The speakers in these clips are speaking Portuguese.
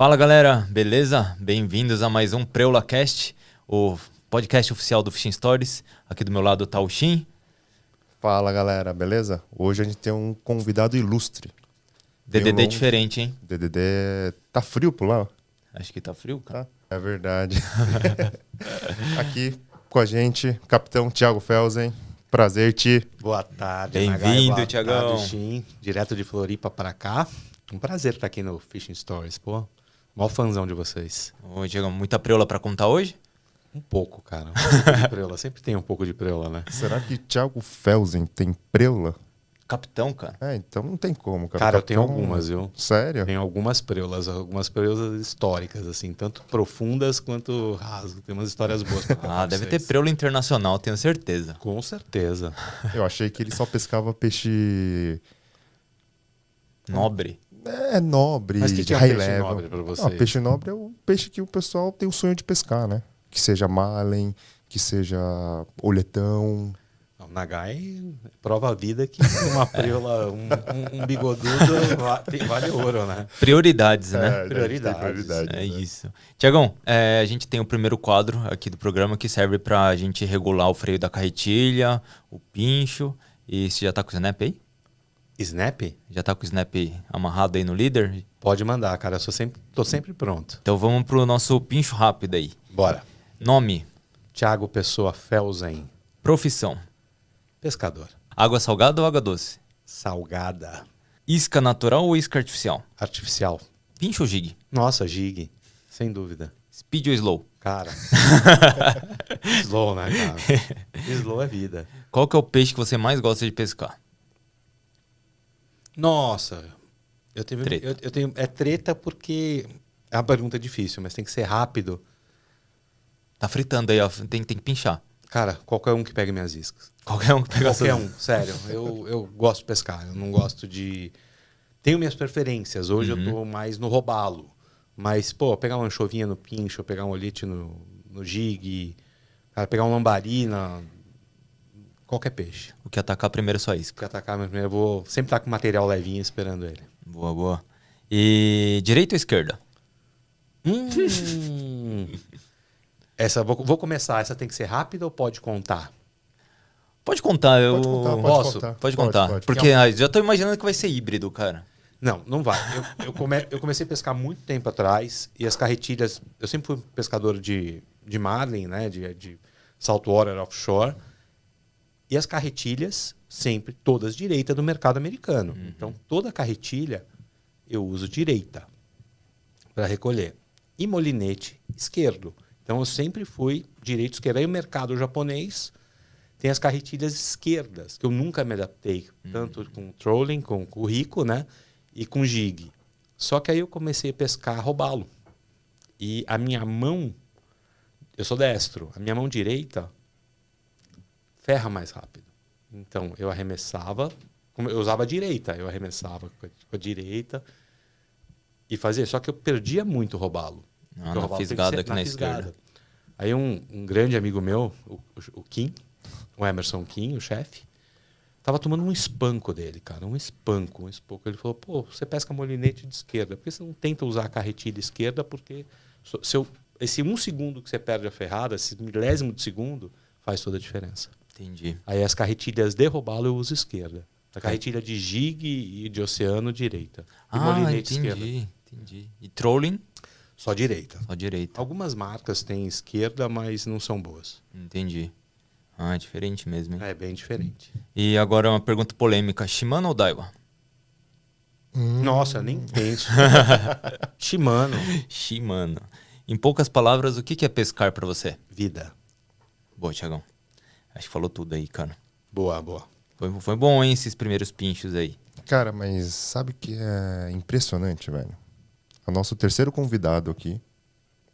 Fala galera, beleza? Bem-vindos a mais um PreulaCast, o podcast oficial do Fishing Stories. Aqui do meu lado tá o Shin. Fala galera, beleza? Hoje a gente tem um convidado ilustre. DDD diferente, hein? DDD. Tá frio por lá? Acho que tá frio, cara. Tá? é verdade. Aqui com a gente, capitão Thiago Felsen. Prazer, Ti. Boa tarde, Bem-vindo, Thiagão. Direto de Floripa para cá. Um prazer estar tá aqui no Fishing Stories, pô. Mó fãzão de vocês. Ô, Diego, muita preula para contar hoje? Um pouco, cara. Um pouco de preula. Sempre tem um pouco de preula, né? Será que Thiago Felsen tem preula? Capitão, cara. É, então não tem como, cara. Cara, Capitão... eu tenho algumas, viu? Sério? Tenho algumas preulas, algumas preulas históricas, assim, tanto profundas quanto raso. Tem umas histórias boas. ah, deve vocês. ter preula internacional, tenho certeza. Com certeza. eu achei que ele só pescava peixe. Nobre é nobre, Mas que que é high peixe level. Nobre pra ah, vocês? Não, peixe nobre é o peixe que o pessoal tem o sonho de pescar, né? Que seja malen, que seja olhetão. O Nagai prova a vida que uma é. preula, um, um, bigodudo vale ouro, né? Prioridades, né? É, prioridades. prioridades. É né? isso. Tiagão, é, a gente tem o primeiro quadro aqui do programa que serve para a gente regular o freio da carretilha, o pincho. E você já está com o Snap aí? Snap? Já tá com o Snap amarrado aí no líder? Pode mandar, cara. Eu sou sempre, tô sempre pronto. Então vamos pro nosso pincho rápido aí. Bora. Nome? Tiago Pessoa Felsen. Profissão? Pescador. Água salgada ou água doce? Salgada. Isca natural ou isca artificial? Artificial. Pincho ou jig? Nossa, jig. Sem dúvida. Speed ou slow? Cara. slow, né, cara? slow é vida. Qual que é o peixe que você mais gosta de pescar? Nossa, eu tenho, eu, eu, tenho. É treta porque é uma pergunta difícil, mas tem que ser rápido. Tá fritando aí, ó. Tem, tem que pinchar. Cara, qualquer um que pegue minhas iscas. Qualquer um que pegue Qualquer um, sério. Eu, eu gosto de pescar. Eu não gosto de. Tenho minhas preferências. Hoje uhum. eu tô mais no robalo. Mas, pô, pegar uma anchovinha no pincho, pegar um olite no, no jig, cara, pegar um lambari na. qualquer peixe que atacar primeiro é só isso que atacar primeiro, eu vou sempre estar tá com material levinho esperando ele. Boa, boa. E direita ou esquerda? Hum. essa vou, vou começar. Essa tem que ser rápida ou pode contar? Pode contar, eu. Pode contar, pode Posso? Contar. Pode, pode contar. Pode, Porque ah, já tô imaginando que vai ser híbrido, cara. Não, não vai. Eu, eu, come... eu, comecei a pescar muito tempo atrás e as carretilhas. Eu sempre fui pescador de, de marlin, né? De, de saltwater offshore. E as carretilhas, sempre todas direita do mercado americano. Uhum. Então, toda carretilha eu uso direita para recolher. E molinete esquerdo. Então, eu sempre fui direito esquerdo. Aí o mercado japonês tem as carretilhas esquerdas, que eu nunca me adaptei, uhum. tanto com trolling, com o rico, né? E com jig. Só que aí eu comecei a pescar roubá-lo. E a minha mão, eu sou destro, a minha mão direita ferra mais rápido. Então, eu arremessava, eu usava a direita, eu arremessava com a, direita e fazia. Só que eu perdia muito roubá-lo. Ah, na fisgada ser, aqui na, na esquerda. Aí um, um, grande amigo meu, o, o Kim, o Emerson Kim, o chefe, tava tomando um espanco dele, cara. Um espanco, um espanco. Ele falou, pô, você pesca molinete de esquerda. Por que você não tenta usar a carretilha esquerda? Porque eu esse um segundo que você perde a ferrada, esse milésimo de segundo, faz toda a diferença. Entendi. Aí as carretilhas de lo eu uso esquerda. A tá. carretilha de jig e de oceano, direita. E ah, molinete entendi, esquerda. entendi. E trolling? Só direita. Só direita. Algumas marcas têm esquerda, mas não são boas. Entendi. Ah, é diferente mesmo, hein? É bem diferente. E agora uma pergunta polêmica: Shimano ou Daiwa? Hum. Nossa, nem penso. Shimano. Shimano. Em poucas palavras, o que é pescar para você? Vida. Boa, Tiagão. Acho que falou tudo aí, cara. Boa, boa. Foi, foi bom, hein, esses primeiros pinchos aí. Cara, mas sabe que é impressionante, velho? O nosso terceiro convidado aqui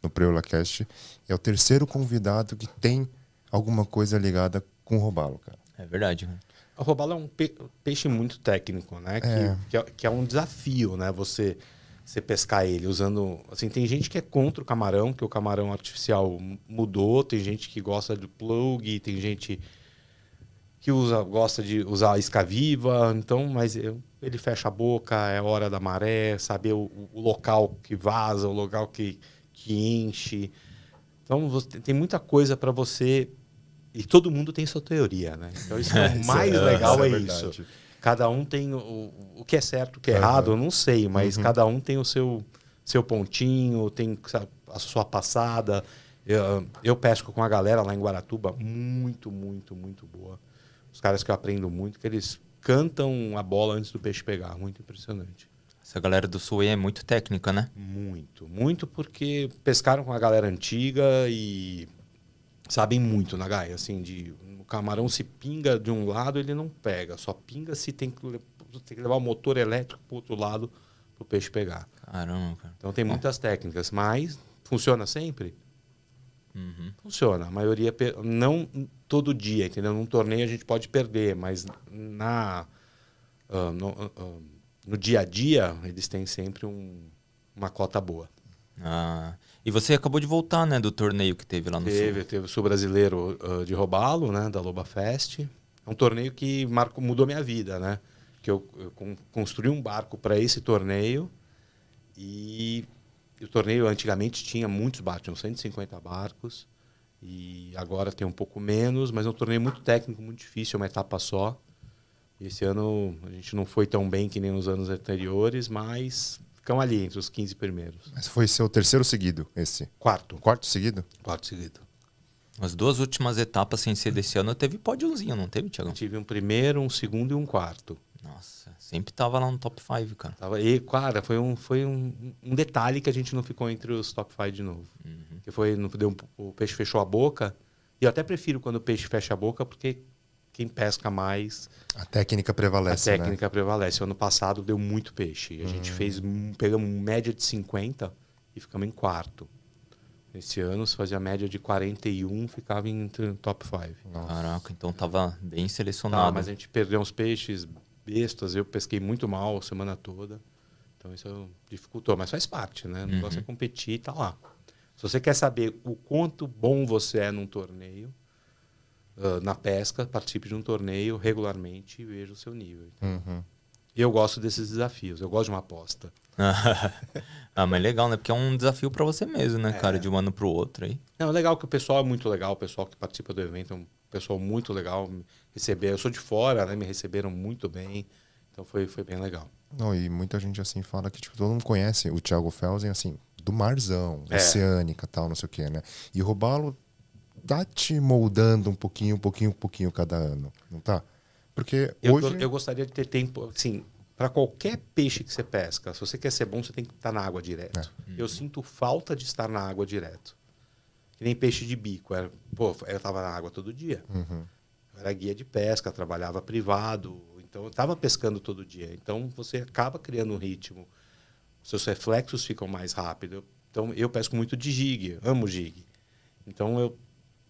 no PreolaCast é o terceiro convidado que tem alguma coisa ligada com o robalo, cara. É verdade, né? O robalo é um pe peixe muito técnico, né? É. Que, que é, que é um desafio, né? Você você pescar ele usando. Assim, tem gente que é contra o camarão, que o camarão artificial mudou, tem gente que gosta do plug, tem gente que usa, gosta de usar a isca viva, então, mas ele fecha a boca, é hora da maré, saber o, o local que vaza, o local que, que enche. Então, você, tem muita coisa para você. E todo mundo tem sua teoria, né? Então, isso é, o mais é, legal, é, é isso. Cada um tem o, o que é certo, o que é errado, eu não sei, mas uhum. cada um tem o seu, seu pontinho, tem a sua passada. Eu, eu pesco com a galera lá em Guaratuba, muito, muito, muito boa. Os caras que eu aprendo muito, que eles cantam a bola antes do peixe pegar, muito impressionante. Essa galera do Sul é muito técnica, né? Muito, muito porque pescaram com a galera antiga e sabem muito na Gaia, assim, de camarão se pinga de um lado, ele não pega. Só pinga se tem que, tem que levar o motor elétrico para outro lado para o peixe pegar. Caramba, cara. Então tem muitas técnicas, mas funciona sempre? Uhum. Funciona. A maioria, não todo dia, entendeu? Num torneio a gente pode perder, mas na, uh, no, uh, no, dia a dia eles têm sempre um, uma cota boa. Ah, e você acabou de voltar, né, do torneio que teve lá no teve, Sul. Teve, teve o Sul Brasileiro uh, ah, de Robalo, né, da Loba Fest. É um torneio que marco, mudou minha vida, né? Que eu, eu construí um barco para esse torneio e o torneio antigamente tinha muitos barcos, uns 150 barcos e agora tem um pouco menos, mas é um torneio muito técnico, muito difícil, é uma etapa só. Esse ano a gente não foi tão bem que nem nos anos anteriores, mas Ficam ali entre os 15 primeiros. Mas foi seu terceiro seguido, esse? Quarto. Quarto seguido? Quarto seguido. As duas últimas etapas sem ser desse ano teve pódiozinho, não teve, Tiagão? Tive um primeiro, um segundo e um quarto. Nossa, sempre tava lá no top 5, cara. Tava, e, cara, foi, um, foi um, um detalhe que a gente não ficou entre os top 5 de novo. Uhum. Que foi, não, deu o peixe fechou a boca. E eu até prefiro quando o peixe fecha a boca, porque quem pesca mais. A técnica prevalece. A né? técnica né? prevalece. O ano passado deu muito peixe. A uhum. gente hum. fez, pegamos média de 50 e ficamos em quarto. Esse ano, se fazia a média de 41, ficava em top 5. Caraca, então tava bem tá, selecionado. Tá, mas a gente perdeu uns peixes bestas, eu pesquei muito mal a semana toda. Então isso dificultou, mas faz parte, né? O negócio é uhum. é competir e tá lá. Se você quer saber o quanto bom você é num torneio, ah, na pesca, participe de um torneio regularmente e veja o seu nível. Uhum. Eu gosto desses desafios, eu gosto de uma aposta. ah, mas legal, né? Porque é um desafio para você mesmo, né, é. cara? De um ano para o outro aí. Não, é legal que o pessoal é muito legal, o pessoal que participa do evento é um pessoal muito legal. Receber, eu sou de fora, né? Me receberam muito bem. Então foi, foi bem legal. Não, e muita gente assim fala que tipo, todo mundo conhece o Thiago Felsen, assim, do marzão, é. oceânica tal, não sei o quê, né? E roubá-lo tá te moldando um pouquinho, um pouquinho, um pouquinho cada ano, não tá? Porque hoje... eu gostaria de ter tempo, assim, para qualquer peixe que você pesca, se você quer ser bom, você tem que estar tá na água direto. É. Uhum. Eu sinto falta de estar na água direto. Que nem peixe de bico. Era, pô, eu estava na água todo dia. Uhum. Eu era guia de pesca, trabalhava privado. Então, eu estava pescando todo dia. Então, você acaba criando um ritmo. Seus reflexos ficam mais rápidos. Então, eu pesco muito de jig. Amo jig. Então, eu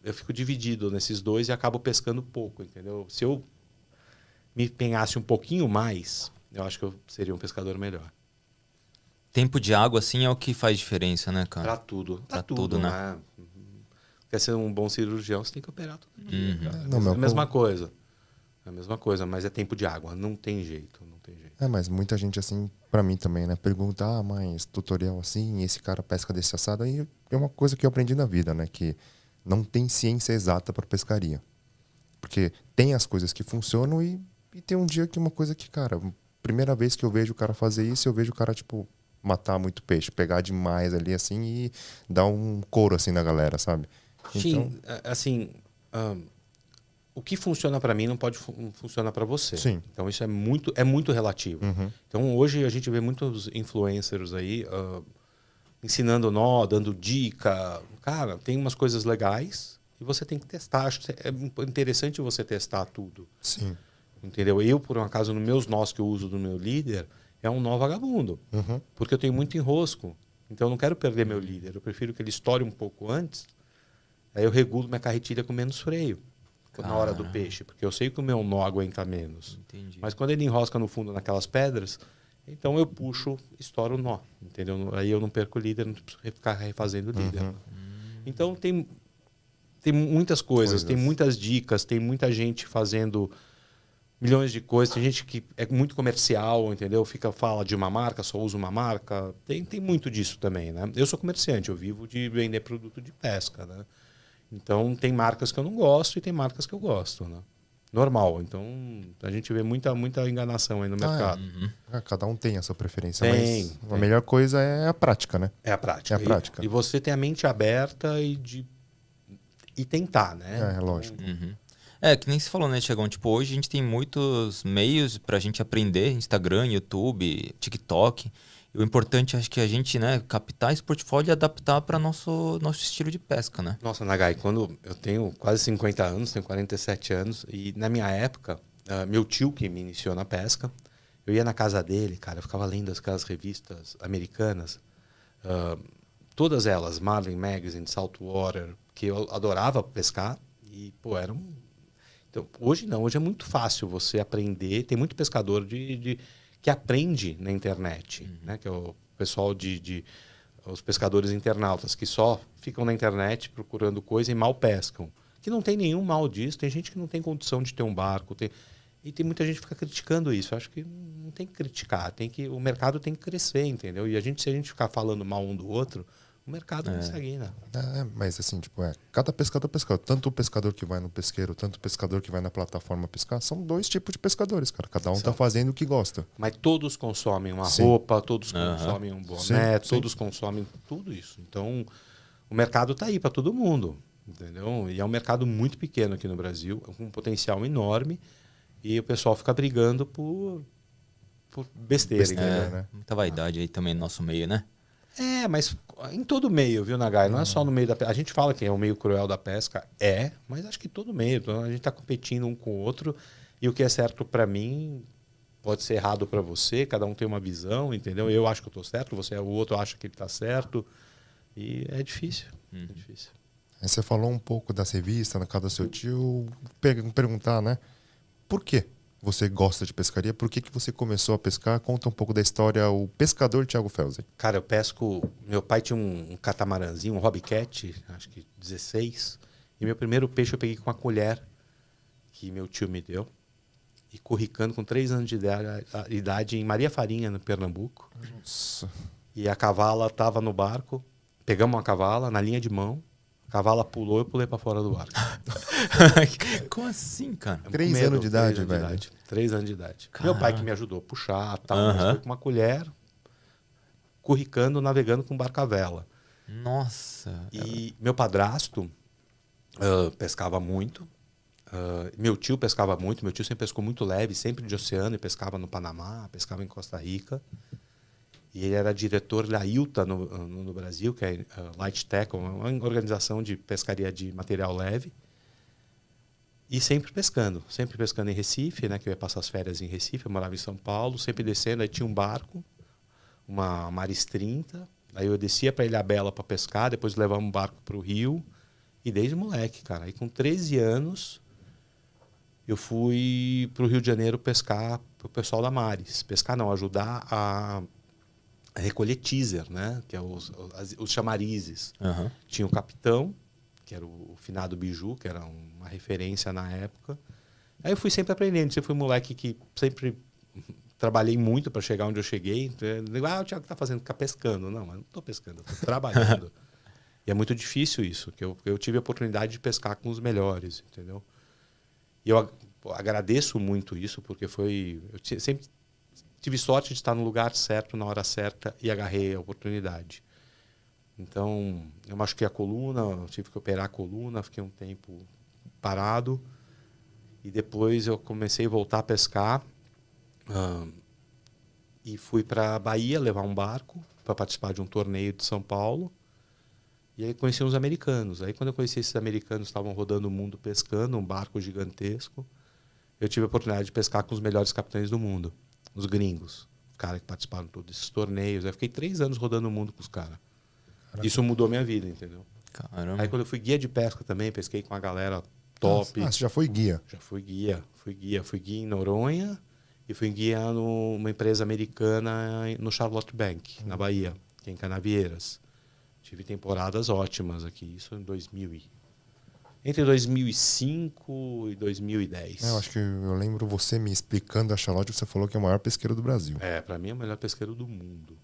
eu fico dividido nesses dois e acabo pescando pouco, entendeu? Se eu me empenhasse um pouquinho mais, eu acho que eu seria um pescador melhor. Tempo de água, assim, é o que faz diferença, né, cara? Pra tudo. Pra, pra tudo, tudo, né? né? Uhum. Quer ser um bom cirurgião, você tem que operar todo dia, uhum. Não, é a mesma coisa. É a mesma coisa, mas é tempo de água. Não tem jeito, não tem jeito. É, mas muita gente, assim, para mim também, né? Pergunta, ah, mas tutorial assim, esse cara pesca desse assado. Aí é uma coisa que eu aprendi na vida, né? Que não tem ciência exata para pescaria. Porque tem as coisas que funcionam e, e tem um dia que uma coisa que, cara, primeira vez que eu vejo o cara fazer isso, eu vejo o cara, tipo, matar muito peixe, pegar demais ali assim e dar um couro assim na galera, sabe? Sim, então... assim, um, o que funciona para mim não pode fun funcionar para você. Sim. Então isso é muito é muito relativo. Uhum. Então hoje a gente vê muitos influencers aí, uh, ensinando nó, dando dica. Cara, tem umas coisas legais e você tem que testar. Acho que é interessante você testar tudo. Sim. Entendeu? Eu, por um acaso, nos meus nós que eu uso do meu líder, é um nó vagabundo. Uhum. Porque eu tenho muito enrosco. Então eu não quero perder meu líder. Eu prefiro que ele estoure um pouco antes. Aí eu regulo minha carretilha com menos freio. Na hora do peixe. Porque eu sei que o meu nó aguenta menos. Entendi. Mas quando ele enrosca no fundo naquelas pedras, então eu puxo, estouro o nó, entendeu? Aí eu não perco o líder, não preciso ficar refazendo o uhum. líder. Uhum. Então tem, tem muitas coisas, coisas, tem muitas dicas, tem muita gente fazendo milhões de coisas, tem gente que é muito comercial, entendeu? Fica fala de uma marca, só usa uma marca. Tem, tem muito disso também, né? Eu sou comerciante, eu vivo de vender produto de pesca, né? Então tem marcas que eu não gosto e tem marcas que eu gosto, né? normal. Então, a gente vê muita, muita enganação aí no ah, é. mercado. Uhum. Ah, cada um tem a sua preferência, tem, mas tem. a melhor coisa é a prática, né? É a prática. É a prática. E, e você tem a mente aberta e de e tentar, né? É, é lógico. Então uhum. É, que nem se falou, né, Chegão? Tipo, hoje a gente tem muitos meios pra gente aprender, Instagram, YouTube, TikTok o importante acho que é a gente, né, captar esse portfólio e adaptar para nosso nosso estilo de pesca, né? Nossa, Nagai, quando eu tenho quase 50 anos, tenho 47 anos e na minha época, uh, meu tio que me iniciou na pesca, eu ia na casa dele, cara, eu ficava lendo aquelas revistas americanas, uh, todas elas, Marlin Magazine, Saltwater, que eu adorava pescar e pô, era um então, hoje não, hoje é muito fácil você aprender, tem muito pescador de, de que aprende na internet, uhum. né? que é o pessoal de, de, os pescadores internautas que só ficam na internet procurando coisa e mal pescam. Que não tem nenhum mal disso, tem gente que não tem condição de ter um barco, tem... e tem muita gente que fica criticando isso. acho que não tem que criticar, tem que o mercado tem que crescer, entendeu? E a gente se a gente ficar falando mal um do outro, o mercado é. não segue ainda. É, é, mas assim, tipo, é, cada pescador pescador, tanto o pescador que vai no pesqueiro, tanto o pescador que vai na plataforma pescar, são dois tipos de pescadores, cara. Cada um certo. tá fazendo o que gosta. Mas todos consomem uma sim. roupa, todos uhum. consomem um boné, sim, todos consomem tudo isso. Então, o mercado tá aí para todo mundo, entendeu? E é um mercado muito pequeno aqui no Brasil, é com um potencial enorme, e o pessoal fica brigando por por besteira, besteira né? Muita vaidade aí também no nosso meio, né? É, mas em todo meio, viu, Nagai? Não é só no meio da pesca. A gente fala que é o meio cruel da pesca, é, mas acho que todo meio. Então a gente está competindo um com o outro e o que é certo para mim pode ser errado para você. Cada um tem uma visão, entendeu? Eu acho que eu estou certo, você o outro acha que ele está certo e é difícil. É uhum. É difícil. você falou um pouco da revista, na casa do seu tio, perguntar, né? Por quê? você gosta de pescaria, por que, que você começou a pescar? Conta um pouco da história, o pescador Thiago Felsen. Cara, eu pesco. Meu pai tinha um, um catamarãzinho, um hobbycat, acho que 16. E meu primeiro peixe eu peguei com uma colher que meu tio me deu. E corricando com 3 anos de idade, idade em Maria Farinha, no Pernambuco. Nossa. E a cavala estava no barco. Pegamos uma cavala na linha de mão a cavala pulou, eu pulei para fora do barco. Como assim, cara? Três medo, anos de idade, três velho. de idade, três anos de idade. Caramba. Meu pai que me ajudou a puxar, tal, uh -huh. com uma colher, curricando, navegando com barca vela. Nossa. E meu padrasto uh, pescava muito. Uh, meu tio pescava muito. Meu tio sempre pescou muito leve, sempre de oceano e pescava no Panamá, pescava em Costa Rica. E ele era diretor da Ilta no, no Brasil, que é eh, Light Tech, uma organização de pescaria de material leve. E sempre pescando, sempre pescando em Recife, né, que eu ia passar as férias em Recife, eu morava em São Paulo, sempre descendo, aí tinha um barco, uma Maris 30, aí eu descia para Ilha Bela para pescar, depois levava um barco para o Rio, e desde moleque, cara, aí com 13 anos eu fui para o Rio de Janeiro pescar para o pessoal da Maris, pescar não, ajudar a recolher teaser, né? Que é os, os, os chamarizes. Uhum. Tinha o Capitão, que era o, o finado Biju, que era uma referência na época. Aí eu fui sempre aprendendo, Você fui um moleque que sempre trabalhei muito para chegar onde eu cheguei. Então, ah, o Thiago tá fazendo, tá pescando. Não, mas não tô pescando, eu tô trabalhando. e é muito difícil isso, que eu, eu tive a oportunidade de pescar com os melhores, entendeu? E eu agradeço muito isso, porque foi. Eu sempre tive sorte de estar no lugar certo, na hora certa e agarrei a oportunidade. Então, eu machuquei a coluna, tive que operar a coluna, fiquei um tempo parado. E depois eu comecei a voltar a pescar. e fui para a Bahia levar um barco para participar de um torneio de São Paulo. E aí conheci uns americanos. Aí quando eu conheci esses americanos, estavam rodando o mundo pescando, um barco gigantesco. Eu tive a oportunidade de pescar com os melhores capitães do mundo. Os gringos. Os caras que participaram de todos esses torneios. Eu fiquei três anos rodando o mundo com os caras. Isso mudou minha vida, entendeu? Caramba. Aí quando eu fui guia de pesca também, pesquei com a galera top. Ah, você já foi guia? Já fui guia. Fui guia. Fui guia em Noronha e fui guia numa empresa americana no Charlotte Bank, hum. na Bahia, é em Canavieiras. Tive temporadas ótimas aqui, isso em 2000 e entre 2005 e 2010. É, eu acho que eu lembro você me explicando a Charlotte, você falou que é o maior pesqueiro do Brasil. É, para mim é o melhor pesqueiro do mundo.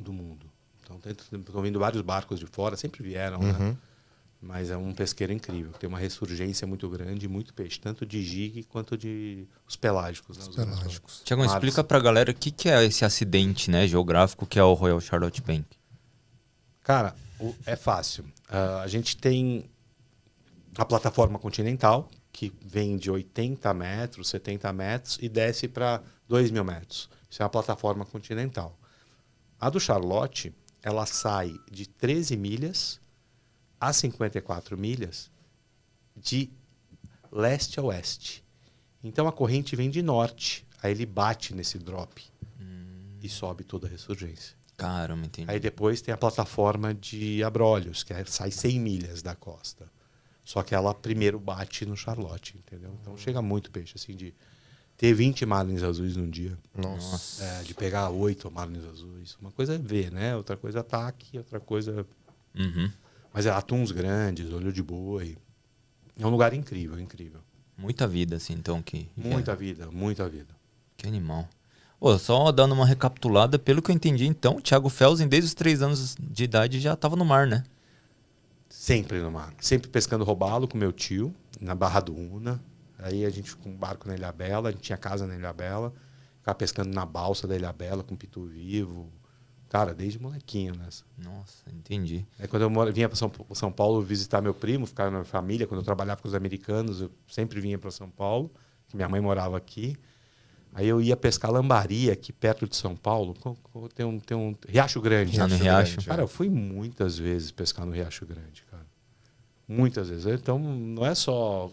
Do mundo. Então, estão vindo vários barcos de fora, sempre vieram, né? uhum. né? Mas é um pesqueiro incrível, tem uma ressurgência muito grande, muito peixe, tanto de gigue quanto de os pelágicos. Né? Os pelágicos. Tiagão, explica pra galera o que, que é esse acidente né, geográfico que é o Royal Charlotte Bank. Cara, o, é fácil. Uh, a gente tem a plataforma continental, que vem de 80 metros, 70 metros e desce para 2 mil metros. Isso é uma plataforma continental. A do Charlotte, ela sai de 13 milhas a 54 milhas de leste a oeste. Então a corrente vem de norte, aí ele bate nesse drop hum. e sobe toda a ressurgência. Caramba, entendi. Aí depois tem a plataforma de Abrolhos, que é, sai 100 milhas da costa. Só que ela primeiro bate no Charlotte, entendeu? Então chega muito peixe, assim, de ter 20 marlins azuis num dia. Nossa. É, de pegar oito marlins azuis. Uma coisa é ver, né? Outra coisa é ataque, outra coisa. É uhum. Mas é atuns grandes, olho de boi. É um lugar incrível, incrível. Muita vida, assim, então, que. Muita é. vida, muita vida. Que animal. Pô, só dando uma recapitulada, pelo que eu entendi, então, o Thiago Felsen, desde os três anos de idade, já estava no mar, né? Sempre no mar. Sempre pescando robalo com meu tio, na Barra do Una. Aí a gente com um barco na Ilha Bela, a gente tinha casa na Ilha Bela, ficava pescando na balsa da Ilha Bela com pitu vivo. Cara, desde molequinho nessa. Nossa, entendi. É quando eu vinha para São, São Paulo visitar meu primo, ficar na minha família, quando eu trabalhava com os americanos, eu sempre vinha para São Paulo, que minha mãe morava aqui. Aí eu ia pescar lambaria aqui perto de São Paulo. Tem um, tem um Riacho Grande. Riacho, Riacho Grande. É. Cara, eu fui muitas vezes pescar no Riacho Grande, cara. Muitas vezes. Então, não é só...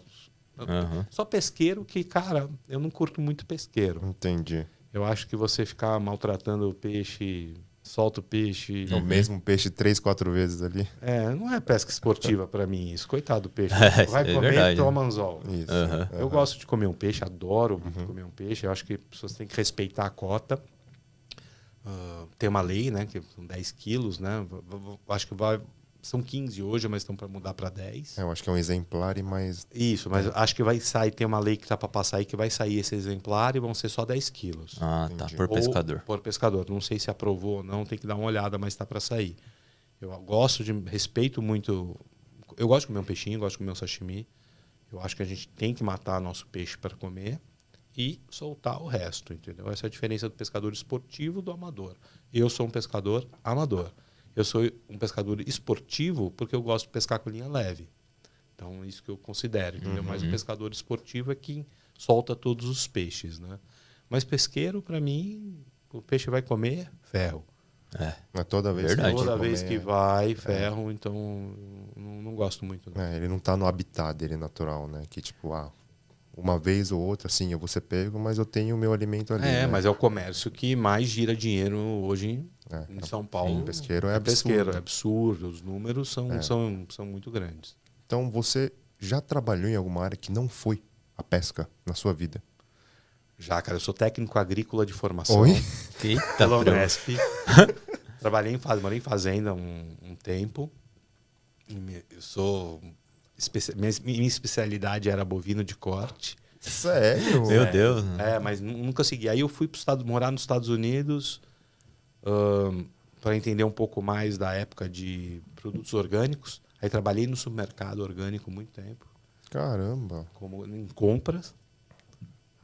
Uhum. Só pesqueiro que, cara, eu não curto muito pesqueiro. Entendi. Eu acho que você ficar maltratando o peixe solta o peixe. É o uhum. mesmo peixe três, quatro vezes ali. É, não é pesca esportiva para mim isso. Coitado do peixe. É, vai é comer, verdade, toma anzol. Isso. Uhum. Eu gosto de comer um peixe, adoro uhum. comer um peixe. Eu acho que as pessoas têm que respeitar a cota. Uh, tem uma lei, né? Que são 10 quilos, né? Acho que vai, são 15 hoje, mas estão para mudar para 10. É, eu acho que é um exemplar e mais. Isso, mas acho que vai sair, tem uma lei que está para passar aí que vai sair esse exemplar e vão ser só 10 quilos. Ah, tá, Entendi. tá. Por pescador. Ou por pescador. Não sei se aprovou ou não, tem que dar uma olhada, mas está para sair. Eu gosto de. Respeito muito. Eu gosto de comer um peixinho, gosto de comer um sashimi. Eu acho que a gente tem que matar nosso peixe para comer e soltar o resto, entendeu? Essa é a diferença do pescador esportivo do amador. Eu sou um pescador amador. Eu sou um pescador esportivo porque eu gosto de pescar com linha leve. Então, isso que eu considero, Uhum. Mas o pescador esportivo é quem solta todos os peixes, né? Mas pesqueiro, para mim, o peixe vai comer ferro. É. Mas toda vez, Verdade. toda que, vez comer, que vai, é. ferro, é. então não, não, gosto muito. Não. É, ele não está no habitat dele natural, né? Que tipo, ah, uma vez ou outra, sim, eu vou ser pego, mas eu tenho o meu alimento ali. É, né? mas é o comércio que mais gira dinheiro hoje é, em é, São Paulo. Sim, pesqueiro é, é absurdo. Pesqueiro é absurdo, os números são, é. são, são muito grandes. Então, você já trabalhou em alguma área que não foi a pesca na sua vida? Já, cara, eu sou técnico agrícola de formação. Oi? Eita, Unesp. Trabalhei em, morei em fazenda um, um tempo. Eu sou minha, especialidade era bovino de corte. Sério? Meu é, Deus. É, é mas nunca segui. Aí eu fui para estado, morar nos Estados Unidos um, para entender um pouco mais da época de produtos orgânicos. Aí trabalhei no supermercado orgânico muito tempo. Caramba. Como em compras.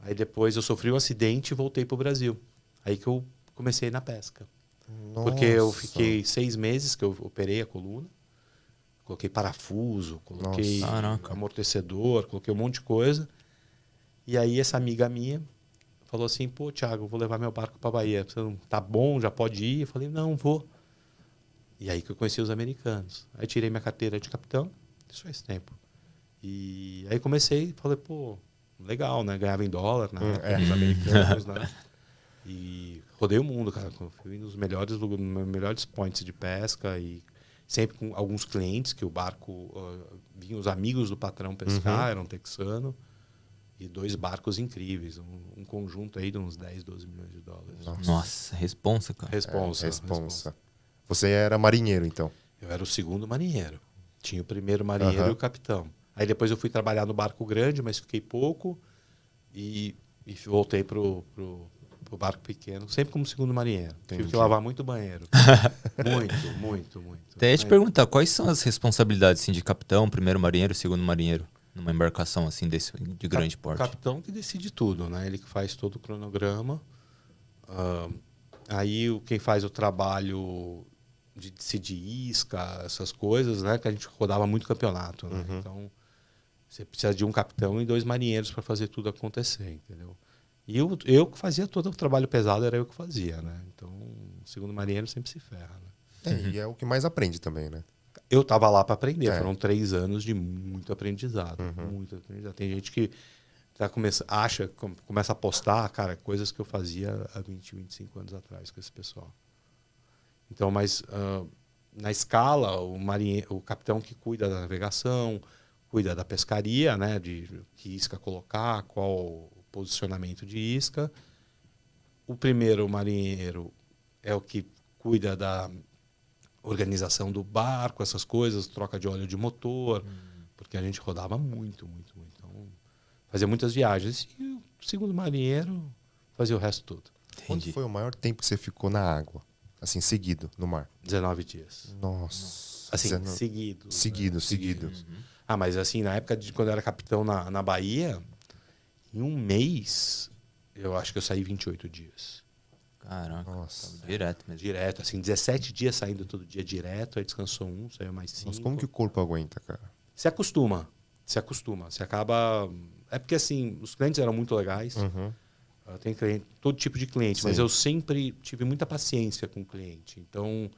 Aí depois eu sofri um acidente e voltei para o Brasil. Aí que eu comecei na pesca. Nossa. Porque eu fiquei seis meses que eu operei a coluna. Coloquei parafuso, coloquei Nossa, amortecedor, coloquei um monte de coisa. E aí essa amiga minha falou assim: "Pô, Thiago, vou levar meu barco para Bahia. Você não tá bom, já pode ir?" Eu falei: "Não, vou". E aí que eu conheci os americanos. Aí tirei minha carteira de capitão, isso faz tempo. E aí comecei, falei: "Pô, legal, né? Ganhava em dólar, né? Hum, é. Os americanos, né? E rodei o mundo, cara. Fui nos melhores, melhores points de pesca e sempre com alguns clientes que o barco uh, ah, vinham os amigos do patrão pescar, uhum. eram texano e dois barcos incríveis, um, um, conjunto aí de uns 10, 12 milhões de dólares. Nossa, Nossa responsa, cara. Responsa, é, responsa. responsa. Você era marinheiro então? Eu era o segundo marinheiro. Tinha o primeiro marinheiro uhum. e o capitão. Aí depois eu fui trabalhar no barco grande, mas fiquei pouco e, e voltei pro, pro o barco pequeno, sempre como segundo marinheiro. Entendi. Tive que lavar muito banheiro. muito, muito, muito. Até te perguntar, quais são as responsabilidades assim, de capitão, primeiro marinheiro, segundo marinheiro, numa embarcação assim desse, de grande Cap porte? O capitão que decide tudo, né? Ele que faz todo o cronograma. Uh, aí quem faz o trabalho de decidir isca, essas coisas, né? Que a gente rodava muito campeonato, né? Uhum. Então, você precisa de um capitão e dois marinheiros para fazer tudo acontecer, entendeu? E eu, eu que fazia todo o trabalho pesado, era eu que fazia, né? Então, segundo marinheiro sempre se ferra, né? É, e é o que mais aprende também, né? Eu tava lá para aprender, é. foram três anos de muito aprendizado, uhum. muito aprendizado. Tem gente que tá começa, acha, começa a postar, cara, coisas que eu fazia há 20, 25 anos atrás com esse pessoal. Então, mas uh, na escala, o, marinheiro o capitão que cuida da navegação, cuida da pescaria, né, de que isca colocar, qual posicionamento de isca. O primeiro marinheiro é o que cuida da organização do barco, essas coisas, troca de óleo de motor, hum. porque a gente rodava muito, muito, muito. Então, fazia muitas viagens. E o segundo marinheiro fazia o resto todo. Entendi. Quanto foi o maior tempo que você ficou na água? Assim, seguido, no mar? 19 dias. Nossa. Assim, 19... seguido. Seguido, né? seguido. seguido. Uhum. Ah, mas assim, na época de quando eu era capitão na, na Bahia, em um mês, eu acho que eu saí 28 dias. Caraca, Nossa. direto mesmo. Direto, assim, 17 dias saindo todo dia direto, aí descansou um, saiu mais cinco. Mas como que o corpo aguenta, cara? Se acostuma, se acostuma. Se acaba. É porque, assim, os clientes eram muito legais. Uhum. Eu ah, tenho cliente, todo tipo de cliente, Sim. mas eu sempre tive muita paciência com o cliente. Então,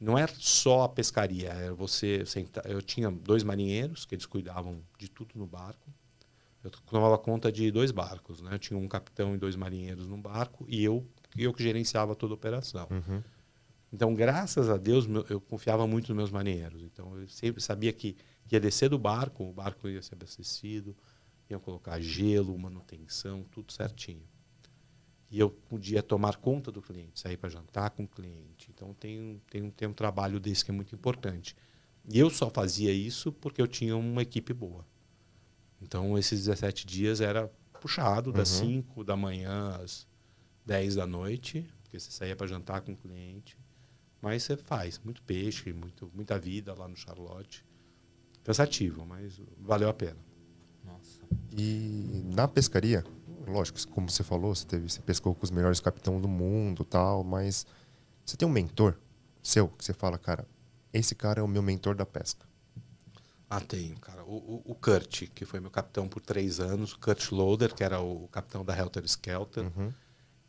não é só a pescaria. Era é você sentar. Eu tinha dois marinheiros que eles cuidavam de tudo no barco eu tomava conta de dois barcos, né? Eu tinha um capitão e dois marinheiros num barco e eu eu que gerenciava toda a operação. Uhum. Então, graças a Deus, eu confiava muito nos meus marinheiros. Então, eu sempre sabia que ia descer do barco, o barco ia ser abastecido, ia colocar gelo, manutenção, tudo certinho. E eu podia tomar conta do cliente, sair para jantar com o cliente. Então, tem, tem, tem um trabalho desse que é muito importante. E eu só fazia isso porque eu tinha uma equipe boa. Então, esses 17 dias era puxado, das uhum. 5 da manhã às 10 da noite, porque você saía para jantar com o cliente. Mas você faz muito peixe, muito, muita vida lá no Charlotte. Cansativo, mas valeu a pena. Nossa. E na pescaria, lógico, como você falou, você, teve, você pescou com os melhores capitães do mundo tal, mas você tem um mentor seu que você fala, cara, esse cara é o meu mentor da pesca. Ah, tenho, cara. O, o, o, Kurt, que foi meu capitão por três anos, o Kurt Loader, que era o capitão da Helter Skelter, uhum.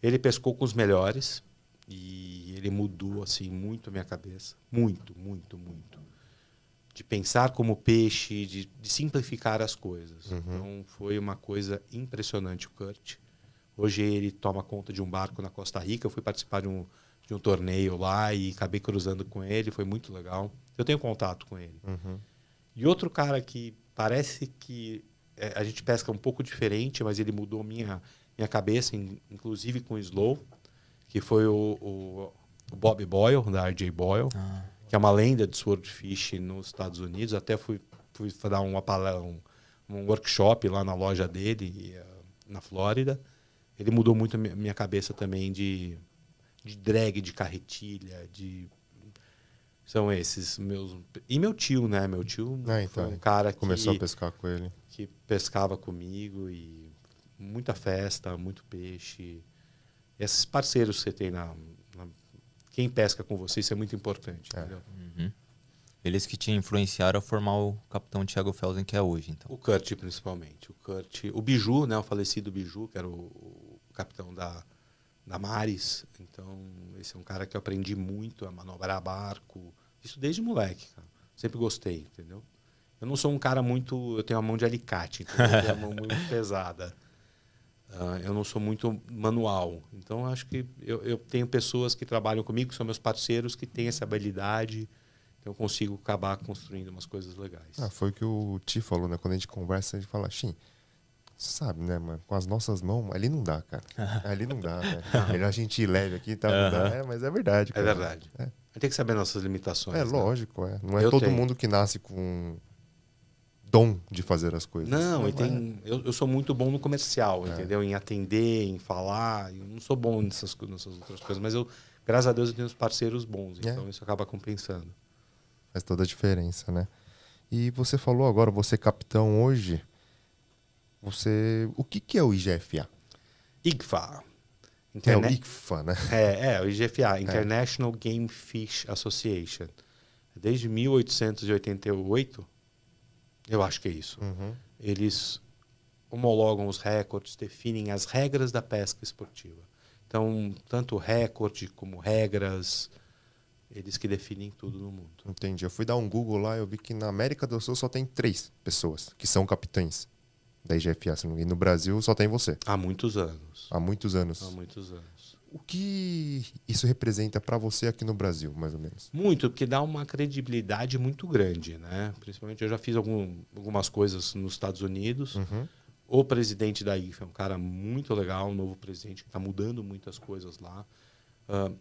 ele pescou com os melhores e ele mudou assim muito a minha cabeça. Muito, muito, muito. De pensar como peixe, de, de simplificar as coisas. Uhum. Então foi uma coisa impressionante o Kurt. Hoje ele toma conta de um barco na Costa Rica. Eu fui participar de um, de um torneio lá e acabei cruzando com ele. Foi muito legal. Eu tenho contato com ele. Uhum. E outro cara que parece que é, a gente pesca um pouco diferente, mas ele mudou minha, minha cabeça, in, inclusive com o Slow, que foi o, o, o Bob Boyle, da RJ Boyle, ah. que é uma lenda de swordfish nos Estados Unidos. Até fui, fui dar uma, um, um workshop lá na loja dele, eh, na Flórida. Ele mudou muito a minha cabeça também de, de drag, de carretilha, de são esses meus. E meu tio, né? Meu tio ah, então, foi um cara que. Começou a pescar com ele. Que pescava comigo e muita festa, muito peixe. E esses parceiros que você tem na, na, Quem pesca com você, isso é muito importante. É. Uhum. Eles que te influenciaram a formar o capitão Thiago Felsen, que é hoje, então. O Kurt, principalmente. O Kurt. O Biju, né? O falecido Biju, que era o, o capitão da da Maris. Então, esse é um cara que eu aprendi muito a manobrar barco. Isso desde moleque, cara. Sempre gostei, entendeu? Eu não sou um cara muito. Eu tenho a mão de alicate, então eu tenho a mão muito pesada. Uh, eu não sou muito manual. Então, acho que eu, eu, tenho pessoas que trabalham comigo, que são meus parceiros, que têm essa habilidade. Então, eu consigo acabar construindo umas coisas legais. Ah, foi o que o Ti falou, né? Quando a gente conversa, a gente fala, Xim, sabe, né, mano? Com as nossas mãos, ali não dá, cara. Ali não dá, né? Melhor a gente ir leve aqui tá, É, mas é verdade, é cara. É verdade. É. Tem que saber nossas limitações. É né? lógico, é. Não é eu todo tenho. mundo que nasce com dom de fazer as coisas. Não, não e tem, é. eu, eu, sou muito bom no comercial, é. entendeu? Em atender, em falar. Eu não sou bom nessas, nessas outras coisas, mas eu, graças a Deus, eu tenho uns parceiros bons. É. Então isso acaba compensando. Faz toda a diferença, né? E você falou agora, você é capitão hoje, você. O que, que é o IGFA? IGFA. Interne... É o IGFA, né? É, é o IGFA, é. International é. Game Fish Association. Desde 1888, eu acho que é isso. Uhum. Eles homologam os recordes, definem as regras da pesca esportiva. Então, tanto recorde como regras, eles que definem tudo no mundo. Entendi. Eu fui dar um Google lá, eu vi que na América do Sul só tem três pessoas que são capitães da IGFA, se não me engano. No Brasil só tem você. Há muitos anos. Há muitos anos. Há muitos anos. O que isso representa para você aqui no Brasil, mais ou menos? Muito, porque dá uma credibilidade muito grande, né? Principalmente eu já fiz algum, algumas coisas nos Estados Unidos. Uhum. O presidente da IFA é um cara muito legal, um novo presidente que está mudando muitas coisas lá. Uh,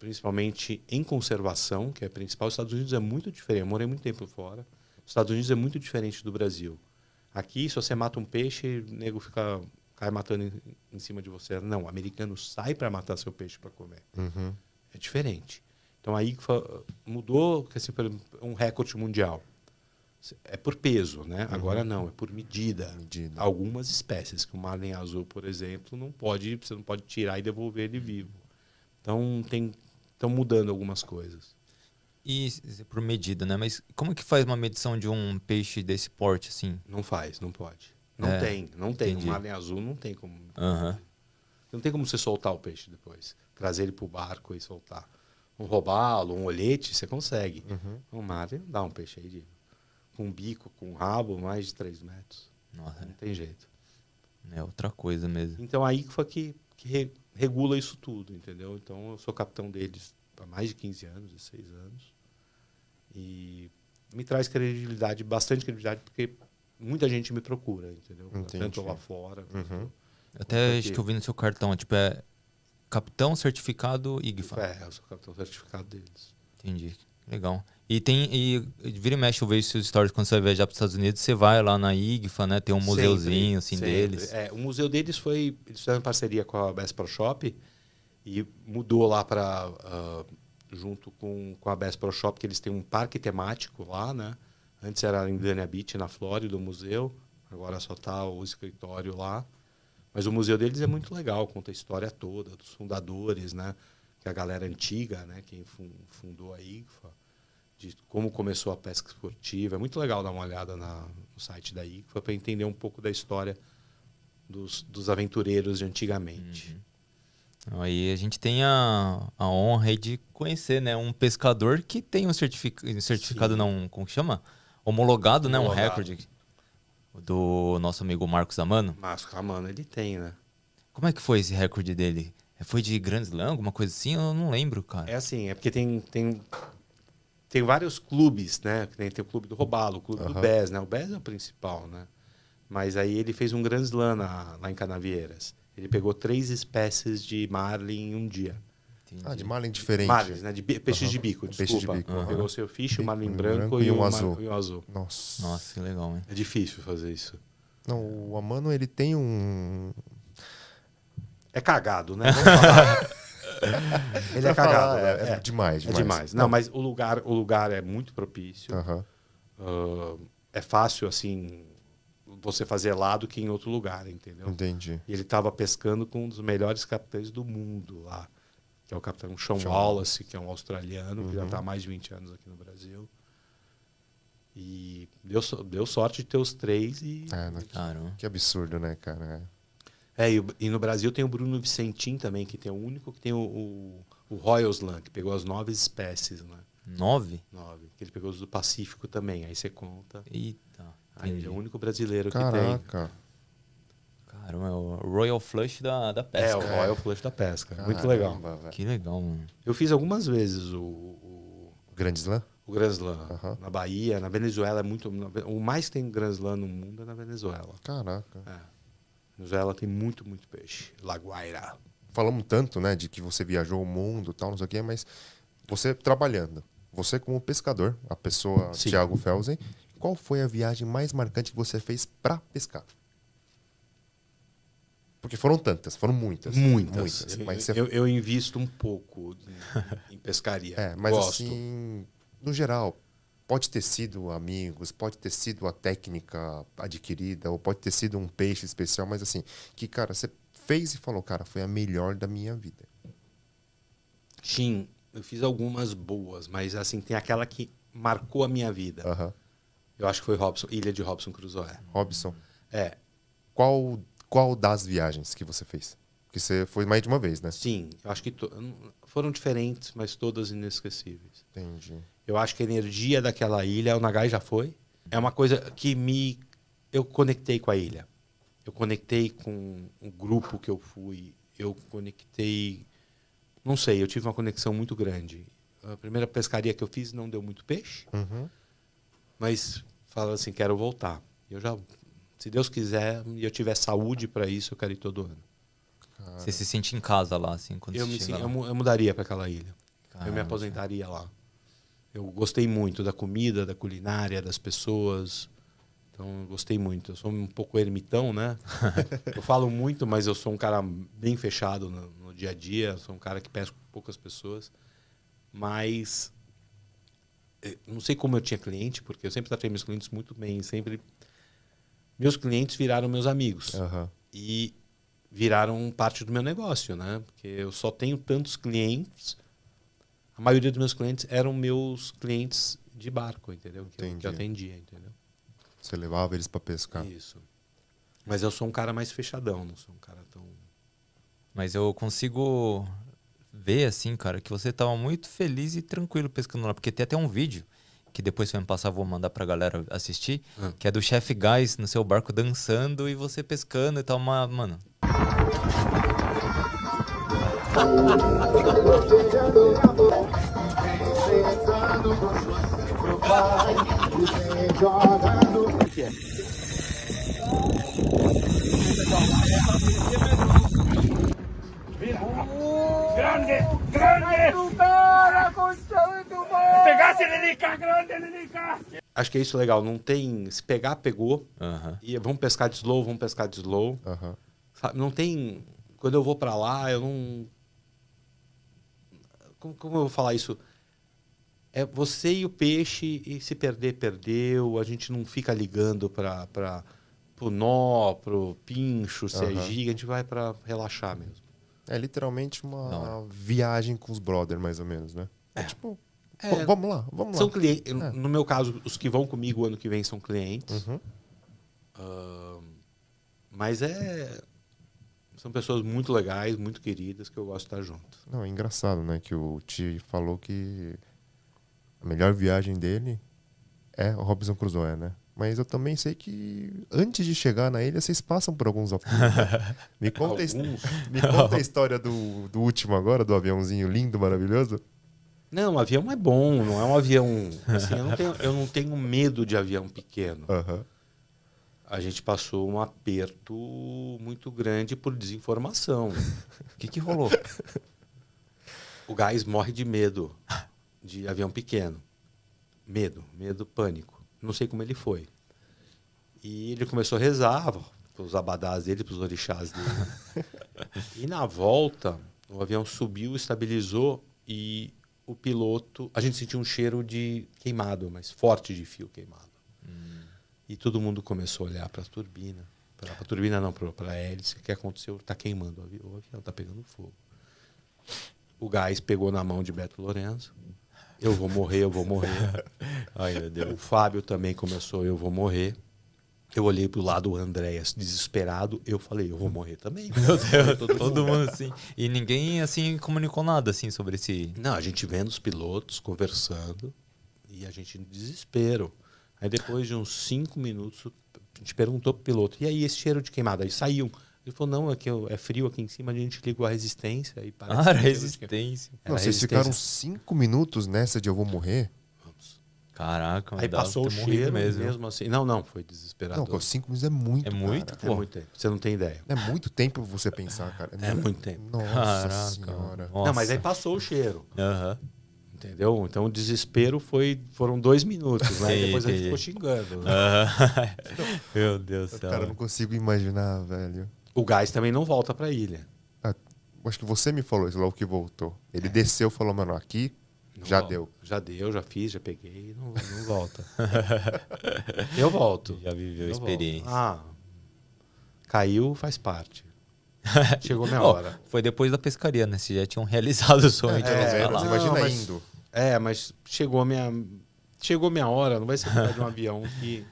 principalmente em conservação, que é principal. Os Estados Unidos é muito diferente. Eu morei muito tempo fora. Os Estados Unidos é muito diferente do Brasil. Aqui, se você mata um peixe, o nego fica, cai matando em, em cima de você. Não, o americano sai para matar seu peixe para comer. Uhum. É diferente. Então aí mudou assim, um recorde mundial. É por peso, né? Uhum. Agora não, é por medida. medida. Algumas espécies, como o marlin azul, por exemplo, não pode, você não pode tirar e devolver ele vivo. Então tem estão mudando algumas coisas e por medida, né? Mas como é que faz uma medição de um peixe desse porte, assim? Não faz, não pode. Não é, tem, não entendi. tem. Uma alien azul não tem como. Uhum. Não tem como você soltar o peixe depois. Trazer ele para o barco e soltar. Um robalo, um olhete, você consegue. Uhum. Uma alien dá um peixe aí de, com bico, com rabo, mais de 3 metros. Nossa. Não tem jeito. É outra coisa mesmo. Então a ICFA que, que re, regula isso tudo, entendeu? Então eu sou capitão deles há mais de 15 anos, 16 anos. E me traz credibilidade, bastante credibilidade, porque muita gente me procura, entendeu? Entendi. Tanto lá fora. Uhum. Até acho que eu vi no seu cartão, é tipo, é capitão certificado IGFA. É, eu sou capitão certificado deles. Entendi. Legal. E tem. E vira e mexe, eu vejo seus stories quando você viajar para os Estados Unidos, você vai lá na IGFA, né? Tem um sempre, museuzinho assim sempre. deles. É, o museu deles foi. Eles fizeram parceria com a Best Pro Shop e mudou lá para. Uh, ah, junto com, com a Best Pro Shop, que eles têm um parque temático lá, né? Antes era em Dania Beach, na Flórida, o museu. Agora só está o escritório lá. Mas o museu deles é muito legal, conta a história toda dos fundadores, né? Que é a galera antiga, né? Quem fundou a IGFA, de como começou a pesca esportiva. É muito legal dar uma olhada na, no site da IGFA para entender um pouco da história dos, dos aventureiros de antigamente. Uhum. Então, aí a gente tem a, a honra de conhecer, né? Um pescador que tem um certificado, certificado Sim. não, como que chama? Homologado, Homologado, né? Um recorde do nosso amigo Marcos Amano. Marcos Amano, ele tem, né? Como é que foi esse recorde dele? É, foi de Grand Slam, alguma coisa assim? Eu não lembro, cara. É assim, é porque tem, tem, tem vários clubes, né? Tem, tem o clube do Robalo, o clube uhum. do BES, né? O BES é o principal, né? Mas aí ele fez um Grand Slam na, lá em Canavieiras. Ele pegou três espécies de marlin em um dia. Entendi. Ah, de marlin diferente. Marlins, né? De peixes uhum. de bico, desculpa. Peixe de bico. Uhum. Pegou o seu fish, o marlin né? branco, e, um, azul. e um azul. Nossa. Nossa, que legal, hein? É difícil fazer isso. Não, o Amano, ele tem um... É cagado, né? ele é cagado. Falar, né? é, é, demais, demais. É demais. Não, mas o lugar, o lugar é muito propício. Uhum. Uh, é fácil, assim, você fazer lá do que em outro lugar, entendeu? Entendi. E ele estava pescando com um dos melhores capitães do mundo lá, que é o capitão Sean, Sean. Wallace, que é um australiano, uhum. que já está uhum. há mais de 20 anos aqui no Brasil. E deu, deu sorte de ter os três e. É, não, né? que, que absurdo, né, cara? É, é e, e, no Brasil tem o Bruno Vicentim também, que tem o único que tem o, o, o Royal Slam, que pegou as nove espécies, né? Nove? Nove. Que ele pegou os do Pacífico também, aí você conta. Eita. Aí ele é o único brasileiro Caraca. que tem. Cara, é o Royal Flush da, da pesca. É, o Royal Flush da pesca. Caramba, Muito legal. Que legal, mano. Eu fiz algumas vezes o. o... Grand Slam? O Grand Slam. Uhum. Na Bahia, na Venezuela é muito. O mais que tem Grand Slam no mundo é na Venezuela. Caraca. É. Venezuela tem muito, muito peixe. Guaira. Falamos tanto, né, de que você viajou o mundo tal, não sei o quê, mas você trabalhando, você como pescador, a pessoa Sim. Thiago Felsen, qual foi a viagem mais marcante que você fez para pescar? Porque foram tantas, foram muitas. Muitas. muitas. mas você... eu, eu invisto um pouco em, pescaria. É, mas Gosto. assim, no geral, pode ter sido amigos, pode ter sido a técnica adquirida, ou pode ter sido um peixe especial, mas assim, que, cara, você fez e falou, cara, foi a melhor da minha vida. Sim, eu fiz algumas boas, mas assim, tem aquela que marcou a minha vida. Uhum. Eu acho que foi Robson, Ilha de Robson Crusoe. Robson. É. Qual, qual das viagens que você fez? Porque você foi mais de uma vez, né? Sim, eu acho que to... foram diferentes, mas todas inesquecíveis. Entendi. Eu acho que a energia daquela ilha, o Nagai já foi, é uma coisa que me. Eu conectei com a ilha. Eu conectei com o grupo que eu fui. Eu conectei. Não sei, eu tive uma conexão muito grande. A primeira pescaria que eu fiz não deu muito peixe, uhum. mas falando assim, quero voltar. Eu já, se Deus quiser e eu tiver saúde para isso, eu quero ir todo ano. Cara. Você se sente em casa lá, assim, quando eu você me sim, eu, eu, mudaria para aquela ilha. Caramba. Eu me aposentaria lá. Eu gostei muito da comida, da culinária, das pessoas. Então, gostei muito. Eu sou um pouco ermitão, né? eu falo muito, mas eu sou um cara bem fechado no, no dia a dia. Eu sou um cara que peço poucas pessoas. Mas eh, não sei como eu tinha cliente, porque eu sempre tratei meus clientes muito bem, sempre. Meus clientes viraram meus amigos. Uhum. E viraram parte do meu negócio, né? Porque eu só tenho tantos clientes. A maioria dos meus clientes eram meus clientes de barco, entendeu? Que eu, que atendia, entendeu? Você levava eles para pescar. Isso. Mas eu sou um cara mais fechadão, não sou um cara tão. Mas eu consigo ver, assim, cara, que você tava muito feliz e tranquilo pescando lá. Porque tem até um vídeo, que depois se eu me passar vou mandar pra galera assistir, hum. que é do chefe Gás no seu barco dançando e você pescando e tal. Uma, mano... Yeah. grande, grande! Pegasse Lilica, grande Lilica! Acho que é isso legal, não tem. Se pegar, pegou. E vamos pescar de slow, vamos pescar de slow. Sabe, não tem. Quando eu vou pra lá, eu não. Como, como eu vou falar isso? É você e o peixe, e se perder, perdeu. A gente não fica ligando pra, pra, pro nó, pro pincho, se -huh. é giga, a gente vai pra relaxar mesmo. É literalmente uma viagem com os brothers, mais ou menos, né? É, é tipo, é, vamos lá, vamos são lá. Clientes, é. No meu caso, os que vão comigo ano que vem são clientes. Uhum. Uh, mas é. São pessoas muito legais, muito queridas, que eu gosto de estar junto. Não, é engraçado, né? Que o Ti falou que a melhor viagem dele é o Robson Crusoe, né? Mas eu também sei que antes de chegar na ilha, vocês passam por alguns apuros. Né? Me conta, me conta a história do, do último agora, do aviãozinho lindo, maravilhoso. Não, o avião é bom, não é um avião. Assim, eu, não tenho, eu, não tenho, medo de avião pequeno. Uhum. A gente passou um aperto muito grande por desinformação. O que, que rolou? O gás morre de medo de avião pequeno. Medo, medo, pânico. Não sei como ele foi. E ele começou a rezar para os abadás dele, para os orixás dele. e na volta, o avião subiu, estabilizou e o piloto. A gente sentiu um cheiro de queimado, mas forte de fio queimado. Hum. E todo mundo começou a olhar para a turbina. Para a turbina, não, para a hélice. O que aconteceu? Está queimando o avião, está pegando fogo. O gás pegou na mão de Beto Lourenço. Hum. Eu vou morrer, eu vou morrer. Ai, meu Deus. O Fábio também começou, eu vou morrer. Eu olhei pro lado do Andréas desesperado, eu falei, eu vou morrer também. Meu Deus, todo, todo mundo assim. E ninguém assim comunicou nada assim sobre esse. Não, a gente vendo os pilotos conversando e a gente no desespero. Aí depois de uns cinco minutos, a gente perguntou pro piloto, e aí esse cheiro de queimada? Aí saiu. Um ele falou, não, aqui é, é frio aqui em cima, a gente ligou a resistência e parece. Ah, resistência. Que... Não, vocês resistência. ficaram cinco minutos nessa de eu vou morrer? Caraca, Aí passou o cheiro mesmo. mesmo assim. Não, não, foi desesperador. Não, cinco minutos é muito. É muito, cara. É muito tempo. Você não tem ideia. É muito tempo você pensar, cara. É, é muito tempo. Nossa Caraca. senhora. Nossa. Não, mas aí passou o cheiro. Aham. Uhum entendeu? Então o desespero foi, foram dois minutos, né? Sim, Depois a gente ficou xingando. Né? Então, Meu Deus do céu. Cara, não consigo imaginar, velho. O gás também não volta para a ilha. Ah, acho que você me falou isso logo que voltou. Ele é. desceu e falou, mano, aqui não já volta. deu. Já deu, já fiz, já peguei, não, não volta. eu volto. Já viveu a experiência. Volto. Ah, caiu, faz parte. Chegou minha oh, hora. Foi depois da pescaria, né? Vocês já tinham realizado o sonho é, de é, lá. Imagina mas, indo. É, mas chegou minha, chegou minha hora, não vai ser de um avião que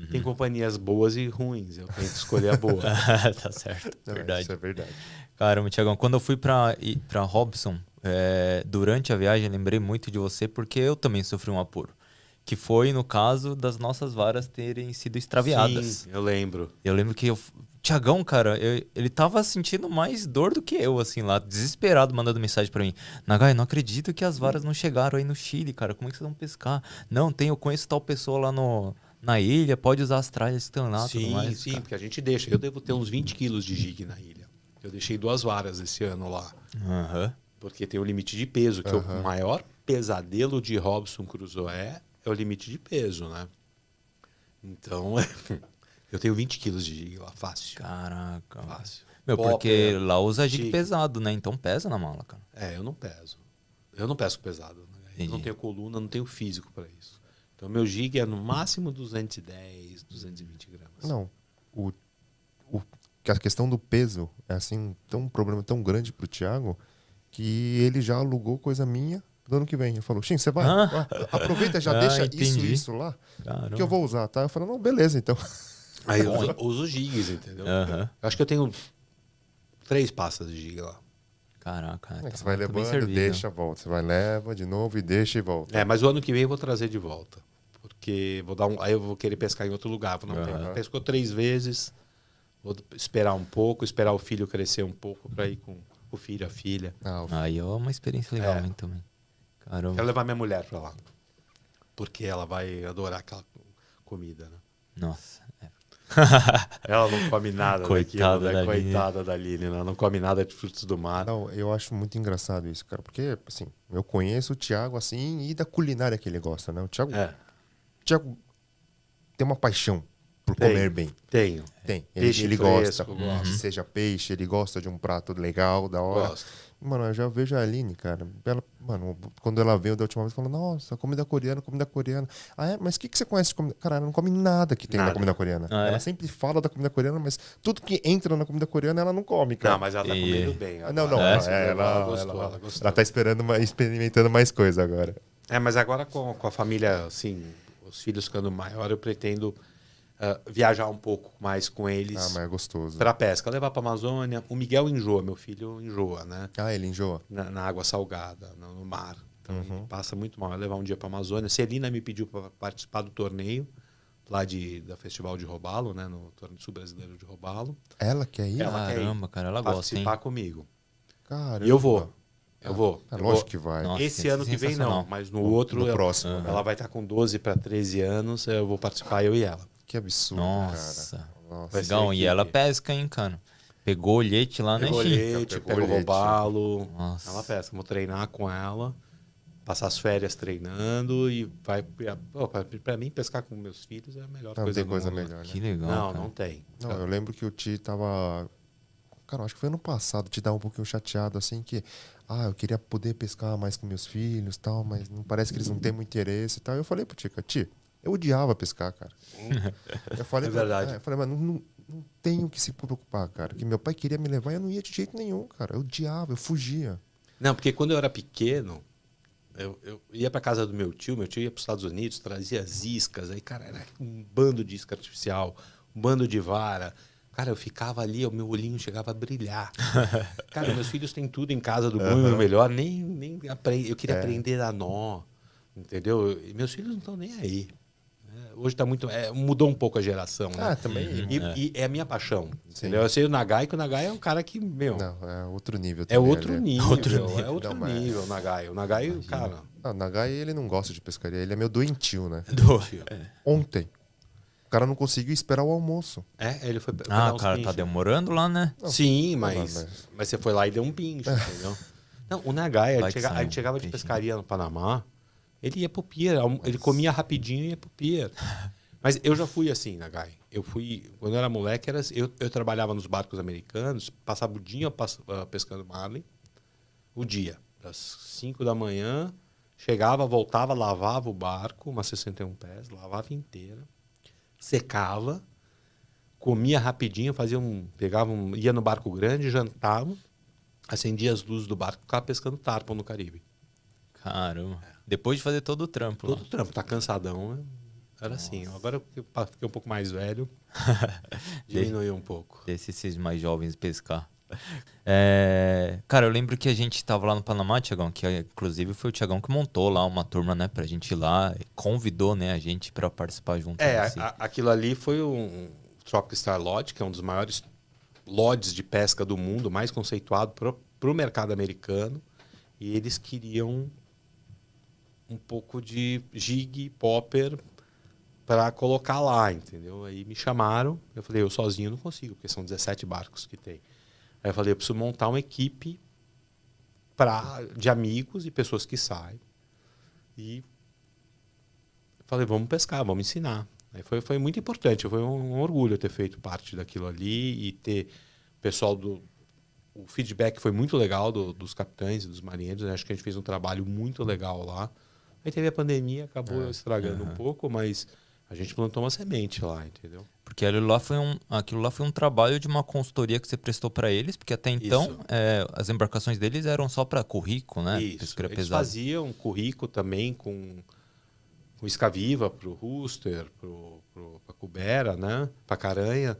Uhum. Tem companhias boas e ruins. Eu tenho que escolher a boa. Ah, tá certo. Não, verdade. Isso é verdade. Caramba, Tiagão, quando eu fui para Robson, é, durante a viagem, lembrei muito de você porque eu também sofri um apuro. Que foi no caso das nossas varas terem sido extraviadas. Sim, eu lembro. Eu lembro que eu. Tiagão, cara, eu, ele tava sentindo mais dor do que eu, assim, lá, desesperado, mandando mensagem para mim. Nagai, não acredito que as varas não chegaram aí no Chile, cara. Como é que vocês vão pescar? Não, tem, eu conheço tal pessoa lá no, na ilha, pode usar as tralhas que estão lá. Sim, mais, sim, cara. porque a gente deixa. Eu devo ter uns 20 quilos de jig na ilha. Eu deixei duas varas esse ano lá. Uhum. Porque tem o um limite de peso, que uhum. o maior pesadelo de Robson Crusoe é, é, o limite de peso, né? Então, eu tenho 20 quilos de jig lá, fácil. Caraca. Fácil. Meu, Pop, porque é. lá usa gig pesado, né? Então pesa na mala, cara. É, eu não peso. Eu não peso pesado. Né? Eu não tenho coluna, não tenho físico para isso. Então, meu gig é no máximo 210, 220 gramas. Não. O, o, a questão do peso é assim, tão, um problema tão grande para o Thiago que ele já alugou coisa minha do ano que vem. Eu falo, Xim, você vai? Ah. Aproveita, já ah, deixa entendi. isso isso lá, Caramba. que eu vou usar, tá? Eu falo, não, beleza, então. Aí eu uso, gigs, entendeu? Eu acho que eu tenho três pastas de giga lá. Caraca, é tá você vai levando, deixa, volta. Você vai, leva de novo e deixa e volta. É, mas o ano que vem eu vou trazer de volta. Porque vou dar um, aí eu vou querer pescar em outro lugar. Vou, não, uhum. Pescou três vezes, vou esperar um pouco, esperar o filho crescer um pouco para ir com o filho, a filha. Ah, aí é uma experiência legal é. também. Caramba. Quero levar minha mulher para lá. Porque ela vai adorar aquela comida, né? Nossa. É. ela não come nada coitada daquilo, né? da coitada da Lili, né? ela não come nada de frutos do mar. Não, eu acho muito engraçado isso, cara, porque assim, eu conheço o Thiago assim e da culinária que ele gosta, né? O Thiago é. Tiago tem uma paixão por tenho, comer bem. Tenho. Tem. É ele, peixe ele gosta. Uhum. Seja peixe, ele gosta de um prato legal, da hora. Gosto. Mano, eu já vejo a Aline, cara. Ela, mano, quando ela veio da última vez, falou: Nossa, comida coreana, comida coreana. Ah, é? Mas o que, que você conhece de comida? Cara, ela não come nada que tem nada. na comida coreana. Ah, ela é? sempre fala da comida coreana, mas tudo que entra na comida coreana ela não come, cara. Não, mas ela tá e... comendo bem. Agora. Ah, não, tá não. É? Ela, ela, ela, gostou, ela, ela, ela tá esperando, experimentando mais coisa agora. É, mas agora com, com a família, assim, os filhos ficando maior, eu pretendo uh, viajar um pouco mais com eles. Ah, mas é gostoso. Pra pesca, levar pra Amazônia. O Miguel enjoa, meu filho enjoa, né? Ah, ele enjoa? Na, na água salgada, no, no mar. Então uhum. passa muito mal. Eu levar um dia pra Amazônia. Celina me pediu para participar do torneio lá de, da Festival de Robalo, né? No Torneio Sul Brasileiro de Robalo. Ela quer ir? Ela Caramba, quer ir cara, ela participar gosta, Participar comigo. Caramba. E eu vou. Eu vou. É, eu lógico vou. que vai. Nossa, Esse ano que vem não, mas no, outro, no próximo, uhum. ela vai estar tá com 12 para 13 anos, eu vou participar, eu e ela. Que absurdo, Nossa. cara. Nossa. Legal, e ela pesca, hein, cara? Pegou olhete lá, na né, Pegou olhete, pegou né? robalo. Nossa. Ela pesca. Vou treinar com ela, passar as férias treinando e vai. Para mim, pescar com meus filhos é a melhor não, coisa. Não tem coisa né? melhor. Né? Que legal. Não, cara. não tem. Não, eu lembro que o Ti tava. Cara, acho que foi ano passado, te dar um pouquinho chateado, assim, que ah, eu queria poder pescar mais com meus filhos tal, mas não parece que eles não têm muito interesse e tal. Eu falei pro Tica, Ti, eu odiava pescar, cara. eu falei, é verdade. É, eu falei, mas não, não tenho que se preocupar, cara. Que meu pai queria me levar e eu não ia de jeito nenhum, cara. Eu odiava, eu fugia. Não, porque quando eu era pequeno, eu, eu ia para casa do meu tio, meu tio ia para os Estados Unidos, trazia as iscas, aí, cara, era um bando de isca artificial, um bando de vara. Cara, eu ficava ali, o meu olhinho chegava a brilhar. Cara, meus filhos têm tudo em casa do bom e do melhor, nem, nem aprendi Eu queria é. aprender a nó, entendeu? E meus filhos não estão nem aí. É, hoje tá muito. É, mudou um pouco a geração, né? ah, né? também. E é. e é. a minha paixão. Entendeu? Eu sei o Nagai, que o Nagai é um cara que, meu. Não, é outro nível. É também, é outro nível. Outro nível. É outro não, nível, o Nagai. O Nagai, cara. Não, ah, o Nagai, ele não gosta de pescaria. Ele é meu doentio, né? Doentio. Ontem, cara não conseguiu esperar o almoço. É, ele foi Ah, Ah, cara, tá demorando lá, né? Não, Sim, mas, mas, mas... você foi lá e deu um pinche, é. entendeu? Não, o Nagai, ele, chega, chegava de né? pescaria no Panamá, ele ia pro pier, ele comia rapidinho e ia pro pier. Mas eu já fui assim, Nagai. Eu fui, quando eu era moleque, era, assim, eu, eu trabalhava nos barcos americanos, passava o dia ah, pescando marlin, o dia, das 5 da manhã, chegava, voltava, lavava o barco, umas 61 pés, lavava inteira secava, comia rapidinho, fazia um, pegava um, ia no barco grande, jantava, acendia as luzes do barco, ficava pescando tarpon no Caribe. Caramba. É. Depois de fazer todo o trampo. Todo o trampo, tá cansadão, né? Era assim, Nossa. assim. Agora que fiquei um pouco mais velho, diminuiu um pouco. Deixa esses mais jovens pescar. É, cara, eu lembro que a gente tava lá no Panamá, Tiagão, que inclusive foi o Tiagão que montou lá uma turma, né, pra gente ir lá, convidou, né, a gente para participar junto. É, a, aquilo ali foi um Tropical Star Lodge, que é um dos maiores lodges de pesca do mundo, mais conceituado pro, pro mercado americano, e eles queriam um pouco de jig, popper, para colocar lá, entendeu? Aí me chamaram, eu falei, eu sozinho não consigo, porque são 17 barcos que tem. Aí eu falei, eu preciso montar uma equipe pra, de amigos e pessoas que saem. E falei, vamos pescar, vamos ensinar. Aí foi, foi muito importante, foi um, um orgulho ter feito parte daquilo ali e ter pessoal do. O feedback foi muito legal do, dos capitães e dos marinheiros. Né? Acho que a gente fez um trabalho muito legal lá. Aí teve a pandemia, acabou é, estragando uh -huh. um pouco, mas a gente plantou uma semente lá, entendeu? Porque aquilo lá foi um, aquilo lá foi um trabalho de uma consultoria que você prestou para eles, porque até então é, as embarcações deles eram só para currículo, né? Isso. Eles pesado. faziam currículo também com, com escaviva para o rooster, para cubera, né? Para caranha.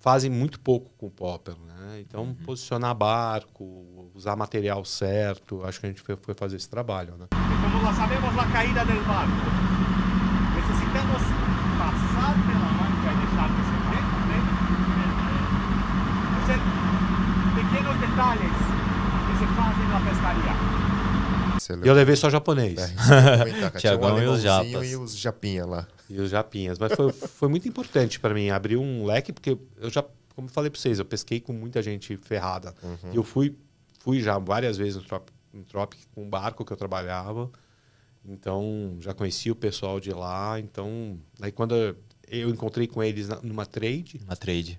Fazem muito pouco com popper, né? Então, uhum. posicionar barco, usar material certo, acho que a gente foi, foi fazer esse trabalho, né? Como então, nós sabemos, a caída do barco. Necessitamos detalhes que se fazem na pescaria. Eu levei só japonês. É, um e os japas. E os japinha lá. E os japinhas. Mas foi, foi muito importante para mim. Abriu um leque, porque eu já, como falei para vocês, eu pesquei com muita gente ferrada. Uhum. E eu fui, fui já várias vezes no Tropic, com um barco que eu trabalhava. Então, já conheci o pessoal de lá. Então, aí quando eu encontrei com eles numa trade. Uma trade.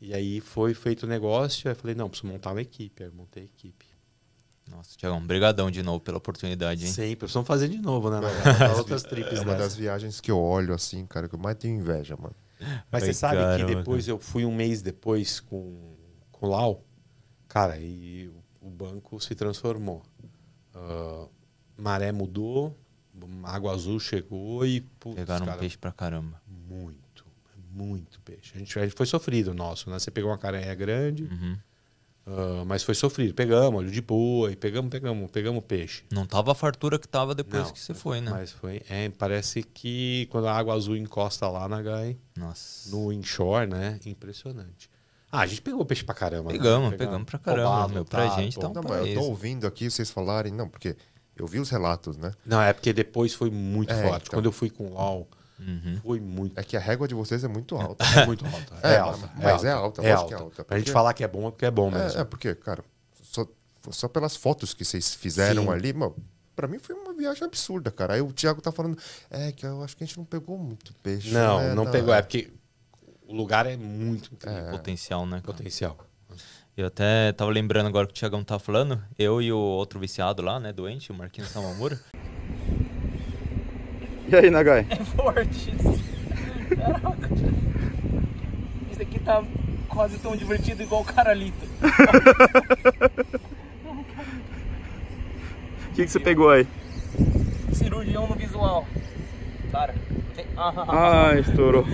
E aí foi feito o negócio, aí eu falei, não, preciso montar uma equipe. Aí eu montei a equipe. Nossa, Tiagão, é brigadão de novo pela oportunidade, hein? Sempre, precisamos fazer de novo, né? É, outras trips, É uma dessa. Né? das viagens que eu olho assim, cara, que eu mais tenho inveja, mano. Mas Ai, você sabe caramba, que né? depois cara. eu fui um mês depois com, com o Lau, cara, e o banco se transformou. Uh, maré mudou, água azul chegou e... Putz, Pegaram cara, um peixe pra caramba. Muito muito peixe. A gente, a gente foi sofrido nosso, né? Você pegou uma caranha grande, uhum. uh, mas foi sofrido. Pegamos olho de boi, pegamos, pegamos, pegamos peixe. Não tava a fartura que tava depois Não, que você foi, né? Mas foi. É, parece que quando a água azul encosta lá na Gai, Nossa. no inshore, né? Impressionante. Ah, a gente pegou peixe pra caramba. Pegamos, né? pegamos, para pra caramba, Obado, meu. Pra tá, gente então tá um Não, Eu tô ouvindo aqui vocês falarem, não, porque eu vi os relatos, né? Não, é porque depois foi muito é, forte. Então... Quando eu fui com o LOL, Uhum. Foi muito. É que a régua de vocês é muito alta. É muito alta. É, é alta. Mas é alta, é alta. É É alta porque... Pra gente falar que é bom é porque é bom é, mesmo. É, porque, cara, só, só pelas fotos que vocês fizeram Sim. ali, mano, pra mim foi uma viagem absurda, cara. Aí o Thiago tá falando, é, que eu acho que a gente não pegou muito peixe. Não, né? não, pegou. É porque o lugar é muito é. Potencial, né? Cara? Potencial. Eu até tava lembrando agora que o Thiagão tá falando, eu e o outro viciado lá, né, doente, o Marquinhos Samamura. E aí, Nagai? É forte. Caraca. É, isso aqui tá quase tão divertido igual o caralito. O que, que você pegou aí? Cirurgião no visual. Cara. Ah, estourou.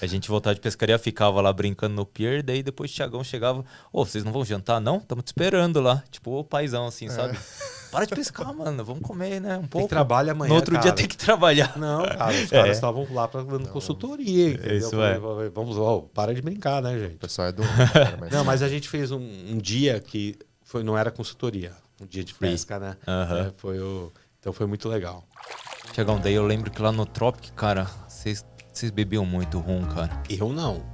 A gente voltava de pescaria, ficava lá brincando no pier, daí depois o Tiagão chegava, ô, oh, vocês não vão jantar não? Estamos te esperando lá. Tipo, o paizão assim, é. sabe? Para de pescar, mano, vamos comer, né? Um pouco. Tem que trabalha amanhã, No outro cara. dia tem que trabalhar. Não, cara, os caras é. estavam lá pra, dando consultoria, é, entendeu? Isso é. Vamos, ó, para de brincar, né, gente? O pessoal é do... Não, mas a gente fez um, um dia que foi, não era consultoria, um dia de pesca, né? É, foi o, então foi muito legal. Tiagão, daí eu lembro que lá no Tropic, cara, vocês vocês bebiam muito rum, cara? Eu não.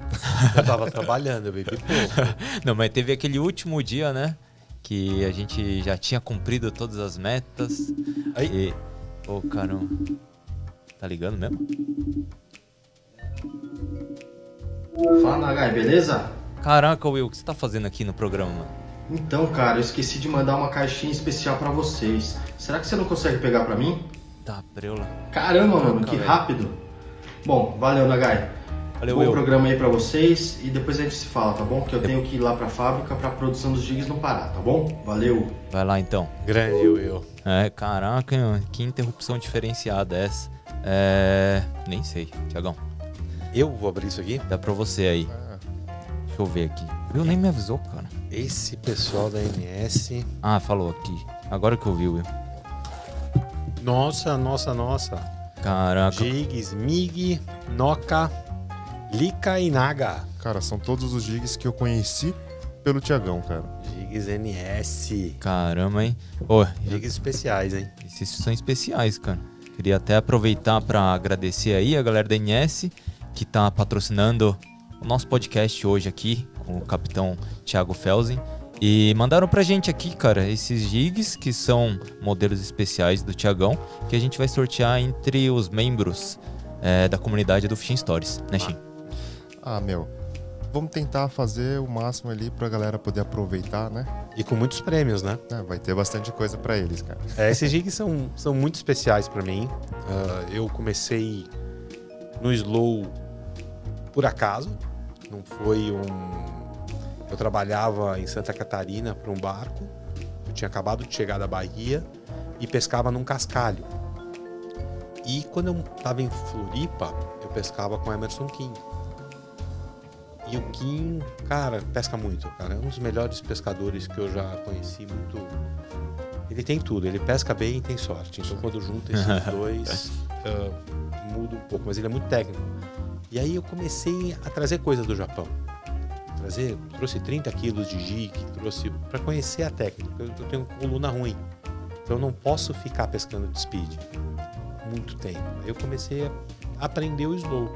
Eu tava trabalhando, eu bebi pouco. Não, mas teve aquele último dia, né? Que a gente já tinha cumprido todas as metas. Aí. E... Ô, oh, caramba. Tá ligando mesmo? Fala, Nagai, beleza? Caraca, Will, o que você tá fazendo aqui no programa, Então, cara, eu esqueci de mandar uma caixinha especial para vocês. Será que você não consegue pegar para mim? Tá, preula. Caramba, Caraca, mano, que velho. rápido. Bom, valeu, Nagai. Valeu, Bom programa aí para vocês e depois a gente se fala, tá bom? Que eu tenho que ir lá para a fábrica para produção dos jigs não parar, tá bom? Valeu. Vai lá então. Grande Will. É, caraca, que interrupção diferenciada essa. É, nem sei, Tiagão. Eu vou abrir isso aqui? Dá para você aí. Ah. Deixa eu ver aqui. Will é. nem me avisou, cara. Esse pessoal da MS. Ah, falou aqui. Agora que eu vi, Will. Nossa, nossa, nossa. Caraca. Jigs, Mig, Noca, Lika e Naga. Cara, são todos os jigs que eu conheci pelo Tiagão, cara. Jigs NS. Caramba, hein? Oh, jigs especiais, hein? Esses são especiais, cara. Queria até aproveitar para agradecer aí a galera da NS que tá patrocinando o nosso podcast hoje aqui com o capitão Thiago Felsen. E mandaram pra gente aqui, cara, esses gigs, que são modelos especiais do Tiagão, que a gente vai sortear entre os membros é, da comunidade do Fishing Stories, né, Shin? Ah, ah, meu. Vamos tentar fazer o máximo ali pra galera poder aproveitar, né? E com muitos prêmios, né? É, vai ter bastante coisa para eles, cara. É, esses gigs são, são muito especiais para mim. Uh, eu comecei no Slow por acaso. Não foi um eu trabalhava em Santa Catarina para um barco. Eu tinha acabado de chegar da Bahia e pescava num cascalho. E quando eu estava em Floripa, eu pescava com Emerson Kim. E o Kim, cara, pesca muito, cara. É um dos melhores pescadores que eu já conheci, muito. Ele tem tudo, ele pesca bem e tem sorte. Então quando junta esses dois, uh, muda um pouco, mas ele é muito técnico. E aí eu comecei a trazer coisas do Japão trazer, trouxe 30 quilos de jig trouxe para conhecer a técnica. Eu, tenho coluna ruim, então eu não posso ficar pescando de speed muito tempo. Aí eu comecei a aprender o slow.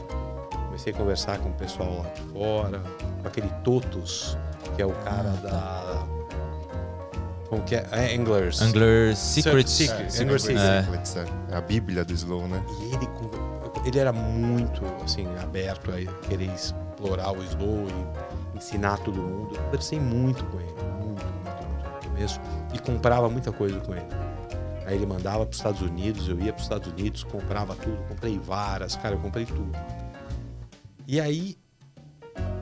Comecei a conversar com o pessoal lá de fora, com aquele Totos, que é o cara ah, da tá. como que é? é Anglers. Anglers secret secret É, Anglers é. É. é. a bíblia do Slow, né? E ele, ele era muito, assim, aberto a querer explorar o Slow e ensinar todo mundo. Eu conversei muito com ele, muito, muito, muito no começo, e comprava muita coisa com ele. Aí ele mandava para os Estados Unidos, eu ia para os Estados Unidos, comprava tudo, comprei varas, cara, eu comprei tudo. E aí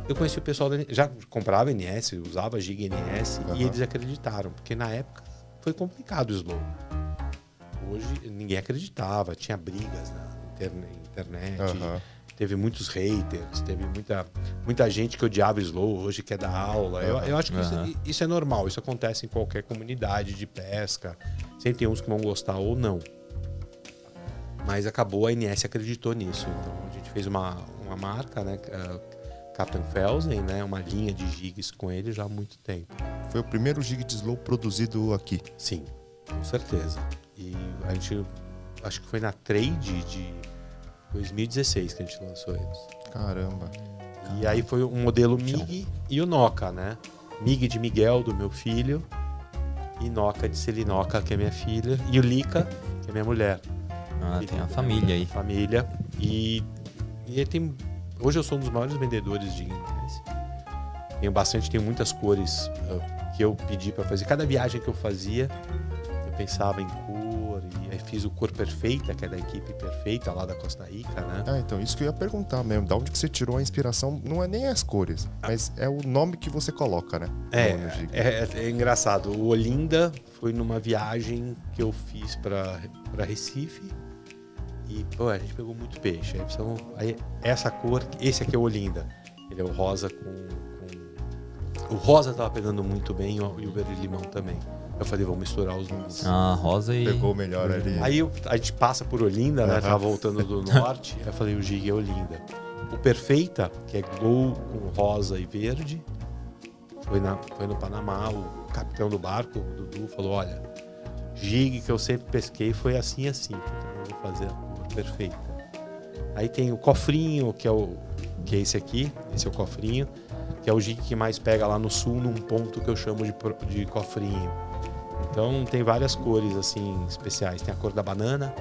eu conheci o pessoal da, já comprava NS, usava Giga NS uhum. e eles acreditaram, porque na época foi complicado o slow. Hoje ninguém acreditava, tinha brigas na internet, uhum teve muitos haters, teve muita, muita gente que odiava Slow, hoje quer dar aula. Eu, eu acho que uhum. isso, é, isso, é normal, isso acontece em qualquer comunidade de pesca. Sempre tem uns que vão gostar ou não. Mas acabou, a NS acreditou nisso. Então a gente fez uma, uma marca, né? Captain Felsen, né? Uma linha de gigs com ele já há muito tempo. Foi o primeiro gig de slow produzido aqui? Sim, com certeza. E a gente, acho que foi na trade de 2016 que a gente lançou eles. Caramba. E aí foi um modelo MIG e o Noca, né? MIG de Miguel, do meu filho, e Noca de Selinoca, que é minha filha, e o Lica, que é minha mulher. Ah, e tem uma família aí. Família. E, e tem. Hoje eu sou um dos maiores vendedores de inglês. Tenho bastante, tenho muitas cores uh, que eu pedi para fazer. Cada viagem que eu fazia, eu pensava em cor fiz o Cor Perfeita, que é da equipe perfeita lá da Costa Rica, né? Ah, então, isso que eu ia perguntar mesmo. Da onde que você tirou a inspiração? Não é nem as cores, ah. mas é o nome que você coloca, né? É, é, é, é, engraçado. O Olinda foi numa viagem que eu fiz para Recife. E, pô, a gente pegou muito peixe. Aí, precisamos, aí, essa cor, esse aqui é o Olinda. Ele é o rosa com, com... O rosa tava pegando muito bem e o verde limão também. Eu falei, vamos misturar os números. Ah, rosa e. Pegou melhor ali. Aí eu, a gente passa por Olinda, uhum. né? Tava voltando do norte. eu falei, o gig é Olinda. O Perfeita, que é gol com rosa e verde, foi, na, foi no Panamá. O capitão do barco, o Dudu, falou: olha, gig que eu sempre pesquei foi assim assim. Então eu vou fazer a perfeita. Aí tem o cofrinho, que é o que é esse aqui, esse é o cofrinho, que é o gig que mais pega lá no sul, num ponto que eu chamo de, de cofrinho então tem várias cores assim especiais. Tem a cor da banana.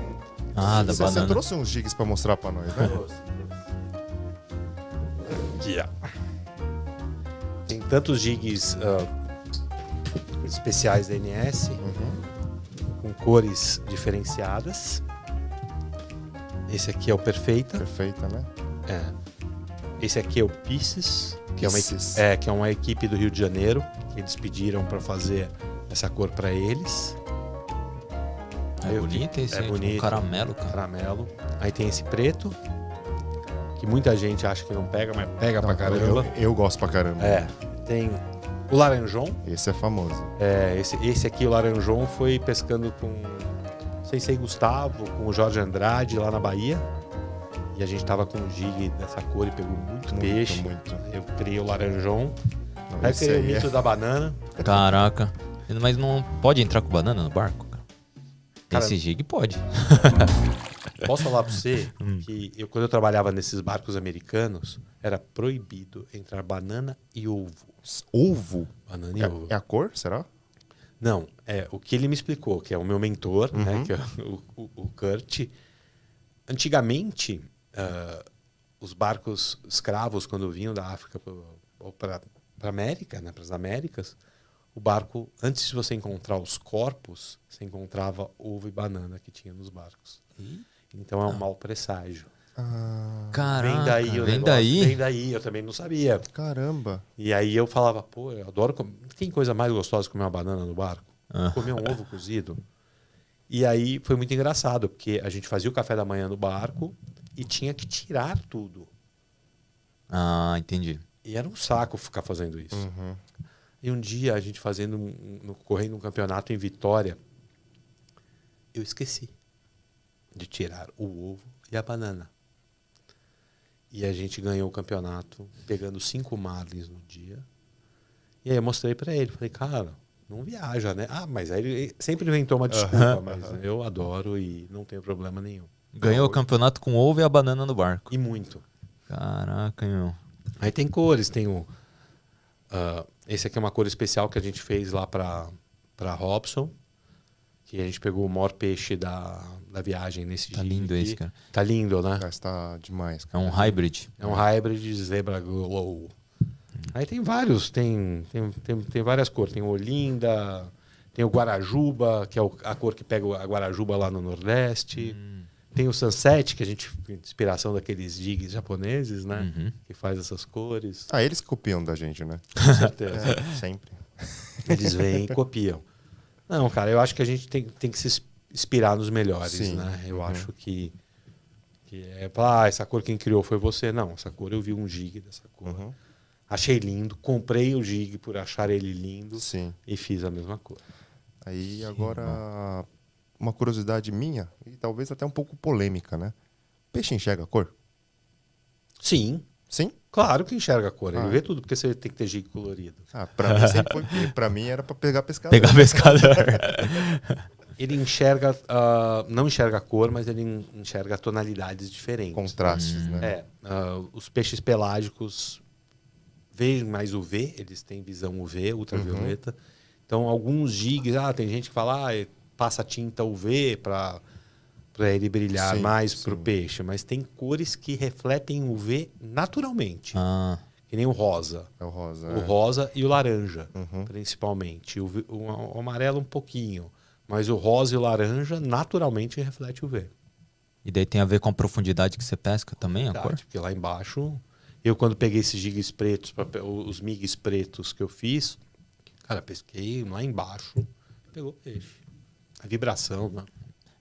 Ah, da você, banana. Você trouxe uns gigs para mostrar para nós, né? yeah. Tem tantos gigs uh, ah, especiais da NS uhum. com cores diferenciadas. Esse aqui é o Perfeita. Perfeita, né? É. Esse aqui é o Pieces, que, É uma, é, que é uma equipe do Rio de Janeiro. Que eles pediram para fazer essa cor para eles. É eu, bonito esse é tipo bonito, um caramelo, cara. Caramelo. Aí tem esse preto, que muita gente acha que não pega, mas pega não, pra caramba. Eu, eu, gosto pra caramba. É. Tem o laranjão. Esse é famoso. É, esse, esse aqui, o laranjão, foi pescando com, não sei se é Gustavo, com o Jorge Andrade lá na Bahia. E a gente tava com um jig dessa cor e pegou muito, muito peixe. Muito. Eu criei o laranjão. Não, aí criei é. o mito da banana. Caraca. Mas não pode entrar com banana no barco? Cara, Esse jig pode. Posso falar pra você hum. que eu, quando eu trabalhava nesses barcos americanos, era proibido entrar banana e ovo. Ovo? Banana e é, ovo. É a cor, será? Não, é o que ele me explicou, que é o meu mentor, né, uhum. né, que é o, o, o Kurt. Antigamente, uh, os barcos escravos, quando vinham da África para a América, né, para as Américas, o barco, antes de você encontrar os corpos, você encontrava ovo e banana que tinha nos barcos. Então é um ah. mau presságio. Ah. Caraca, vem daí o vem daí? Vem daí, eu também não sabia. Caramba. E aí eu falava, pô, eu adoro comer. Tem coisa mais gostosa que comer uma banana no barco? Ah. Comer um ovo cozido. E aí foi muito engraçado, porque a gente fazia o café da manhã no barco e tinha que tirar tudo. Ah, entendi. E era um saco ficar fazendo isso. Uhum. E um dia a gente fazendo um, correndo um campeonato em Vitória, eu esqueci de tirar o ovo e a banana. E a gente ganhou o campeonato pegando cinco marlins no dia. E aí eu mostrei para ele, falei, cara, não viaja, né? Ah, mas aí ele sempre inventou uma desculpa, uhum, mas uhum. eu adoro e não tenho problema nenhum. Ganhou o então, campeonato com ovo e a banana no barco. E muito. Caraca, meu. Aí tem cores, tem o uh, esse aqui é uma cor especial que a gente fez lá para Robson. Que a gente pegou o maior peixe da, da viagem nesse tá dia. Tá lindo aqui. esse, cara. Tá lindo, né? Cara, está demais. Cara. É um hybrid. É um hybrid de Zebra Glow. Hum. Aí tem vários, tem, tem, tem, tem várias cores. Tem o Olinda, tem o Guarajuba, que é a cor que pega a Guarajuba lá no Nordeste. Hum. Tem o Sunset, que a gente, inspiração daqueles jigs japoneses, né? Uhum. Que faz essas cores. Ah, eles copiam da gente, né? Com certeza. É, sempre. Eles vêm e copiam. Não, cara, eu acho que a gente tem, tem que se inspirar nos melhores, Sim. né? Eu uhum. acho que, que é, ah, essa cor quem criou foi você. Não, essa cor eu vi um jig dessa cor. Uhum. Achei lindo, comprei o jig por achar ele lindo Sim. e fiz a mesma cor. Aí Sim, agora, mano. Né? uma curiosidade minha e talvez até um pouco polêmica, né? Peixe enxerga a cor? Sim. Sim? Claro que enxerga a cor. Ele ah, vê é. tudo, porque você tem que ter jeito colorido. Ah, pra mim sempre foi. Pra mim era pra pegar pescador. Pegar pescador. ele enxerga, uh, não enxerga a cor, mas ele enxerga tonalidades diferentes. Contrastes, hum. né? É, uh, os peixes pelágicos veem mais UV, eles têm visão UV, ultravioleta. Uhum. Então, alguns jigs ah, tem gente que fala, ah, é passa tinta UV para para ele brilhar sim, mais para o peixe, mas tem cores que refletem o UV naturalmente. Ah. Que nem o rosa. É o rosa. O é. rosa e o laranja, uhum. principalmente. O, o, o, amarelo um pouquinho. Mas o rosa e o laranja naturalmente refletem o UV. E daí tem a ver com a profundidade que você pesca também, a cor? Porque lá embaixo, eu quando peguei esses gigs pretos, os migs pretos que eu fiz, cara, pesquei lá embaixo, pegou peixe. A vibração. Né?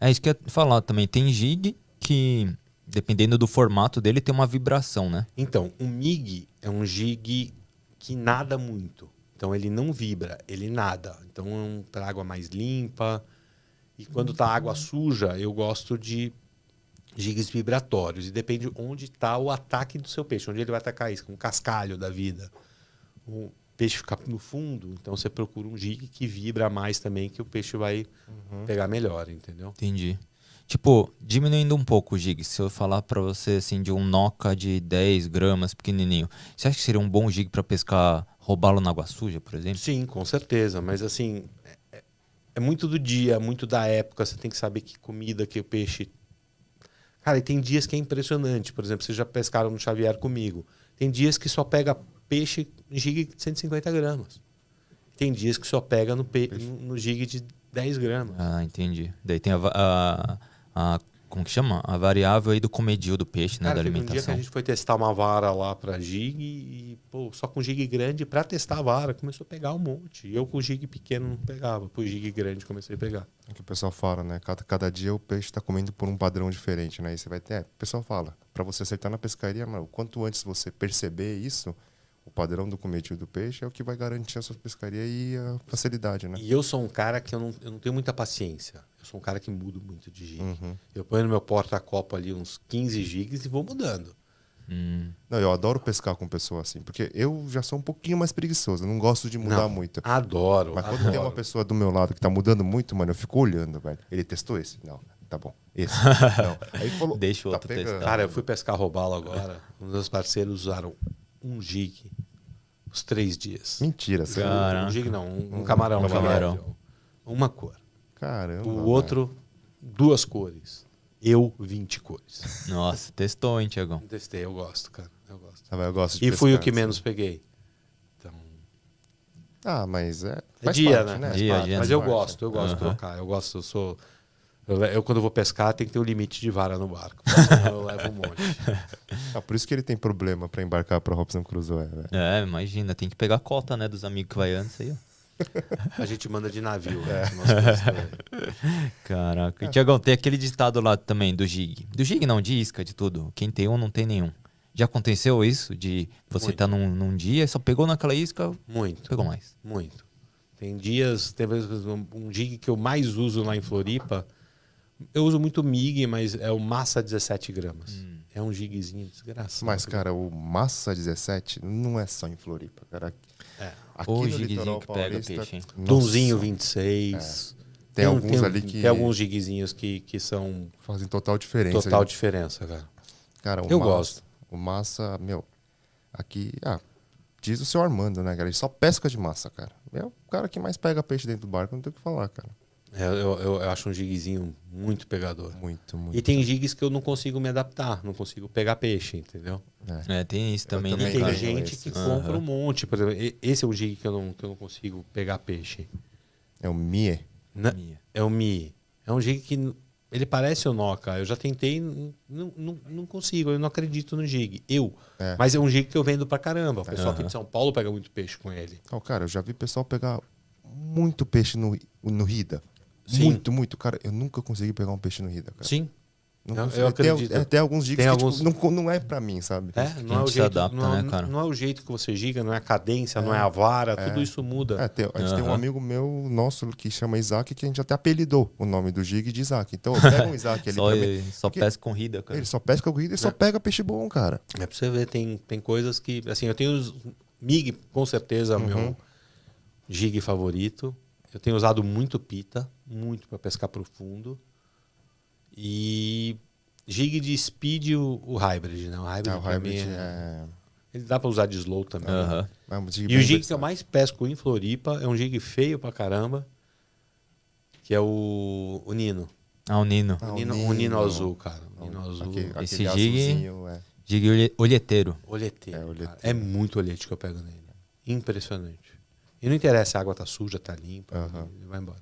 É isso que eu ia falar também. Tem gig que, dependendo do formato dele, tem uma vibração, né? Então, o MIG é um gig que nada muito. Então ele não vibra, ele nada. Então é um para água mais limpa. E quando tá água suja, eu gosto de gigs vibratórios. E depende onde está o ataque do seu peixe, onde ele vai atacar isso, um cascalho da vida peixe ficar no fundo, então você procura um jig que vibra mais também, que o peixe vai uhum. pegar melhor, entendeu? Entendi. Tipo, diminuindo um pouco o jig, se eu falar para você assim de um noca de 10 gramas pequenininho, você acha que seria um bom jig para pescar, roubá-lo na água suja, por exemplo? Sim, com certeza, mas assim, é, é muito do dia, muito da época, você tem que saber que comida que o peixe Cara, e tem dias que é impressionante. Por exemplo, vocês já pescaram no Xavier comigo. Tem dias que só pega peixe gig de 150 gramas. Tem dias que só pega no, pe peixe. no gig de 10 gramas. Ah, entendi. Daí tem a, a, a como que chama? A variável aí do comedil do peixe, né? Cara, da alimentação. Um dia que a gente foi testar uma vara lá para gig e, pô, só com gig grande para testar a vara, começou a pegar um monte. Eu com gig pequeno não pegava, pro gig grande comecei a pegar. É que o pessoal fala, né? Cada, cada dia o peixe tá comendo por um padrão diferente, né? E você vai ter. É, o pessoal fala, para você acertar na pescaria, mano, quanto antes você perceber isso, o padrão do cometido do peixe é o que vai garantir a sua pescaria e a facilidade, né? E eu sou um cara que eu não, eu não tenho muita paciência. Eu sou um cara que mudo muito de gig. Uhum. Eu ponho no meu porta-copo ali uns 15 gigs e vou mudando. Hum. Não, eu adoro pescar com pessoa assim, porque eu já sou um pouquinho mais preguiçoso, eu não gosto de mudar não, muito. Adoro. Mas quando adoro. tem uma pessoa do meu lado que tá mudando muito, mano, eu fico olhando, velho. Ele testou esse? Não, tá bom. Esse. Não. Aí falou, Deixa o tá outro pegando. Testar, Cara, eu fui pescar robalo agora. um dos meus parceiros usaram um gig os três dias. Mentira, você é Um gig não, um, um camarão. Um camarão. Uma cor. Caramba. O outro, cara. duas cores. Eu, 20 cores. Nossa, testou, hein, Tiagão? Testei, eu gosto, cara. Eu gosto. Ah, eu gosto e fui o que menos assim. peguei. Então... Ah, mas é, é. Faz dia, parte, né? né? Dia, dia, mas eu parte. gosto, eu gosto uhum. de trocar. Eu gosto, eu sou. Eu, eu, quando vou pescar, tem que ter um limite de vara no barco. eu levo um monte. Ah, por isso que ele tem problema para embarcar para Robson Crusoe. Né? É, imagina. Tem que pegar a cota né, dos amigos que vai antes aí. A gente manda de navio. Né, é. Né, Caraca. E, Tiagão, tem aquele ditado lá também do gig. Do gig não, de isca, de tudo. Quem tem um, não tem nenhum. Já aconteceu isso? De você estar tá num, num dia, só pegou naquela isca? Muito. Pegou mais. Muito. Tem dias, tem vezes um gig que eu mais uso lá em Floripa eu uso muito MIG, mas é o massa 17 gramas. Hum. É um giguezinho desgraçado. Mas, cara, o massa 17 não é só em Floripa, cara. É. Aqui o giguezinho que pega peixe, hein? 26. É. Tem, tem, alguns tem, ali que... Tem alguns giguezinhos que, que são... Fazem total diferença. Total gente. diferença, cara. Cara, Eu massa, gosto. O massa, meu, aqui... Ah, diz o seu Armando, né, cara? Ele só pesca de massa, cara. É o cara que mais pega peixe dentro do barco, não tem o que falar, cara. É, eu, eu, eu, acho um jigzinho muito pegador. Muito, muito. E tem gigs que eu não consigo me adaptar, não consigo pegar peixe, entendeu? É, é tem isso também. também né, tem gente que uhum. compra um monte. Por exemplo, esse é um gig que eu não, que eu não consigo pegar peixe. É o Mie? Na, né? Mie. É o Mie. É um gig que ele parece o Noca. Eu já tentei, não, não, não consigo, eu não acredito no jig. Eu. É. Mas é um jig que eu vendo pra caramba. O pessoal uhum. aqui de São Paulo pega muito peixe com ele. Oh, cara, eu já vi pessoal pegar muito peixe no, no Rida. Sim. Muito, muito. Cara, eu nunca consegui pegar um peixe no Rida, cara. Sim. Não eu acredito. Tem, tem alguns gigas tem que tipo, alguns... Tipo, não, não é pra mim, sabe? É, não é o jeito, adapta, não, é né, cara? Não é o jeito que você giga, não é a cadência, é, não é a vara, é. tudo isso muda. É, tem, a gente tem um amigo meu, nosso, que chama Isaac, que a gente até apelidou o nome do gig de Isaac. Então, pega um Isaac ali só, pra mim, só pesca com rida, cara. Ele só pesca com rida e só é. pega peixe bom, cara. É pra você ver, tem, tem coisas que... Assim, eu tenho os... MIG, com certeza, uhum. meu gig favorito. Eu tenho usado muito pita, muito para pescar profundo. E jig de speed o, o hybrid, né? O hybrid, é, o hybrid é, é... Ele dá para usar de slow também. Uh -huh. né? um e o jig que eu mais pesco em Floripa é um jig feio pra caramba, que é o, o Nino. Ah, o Nino. Ah, o, Nino, Nino. o Nino azul, cara. O Nino azul. Aquele, Esse jig, é. jig olheteiro. Olheteiro. É, olheteiro. é muito olhete que eu pego nele. Impressionante. E não interessa a água tá suja, tá limpa, uhum. vai embora.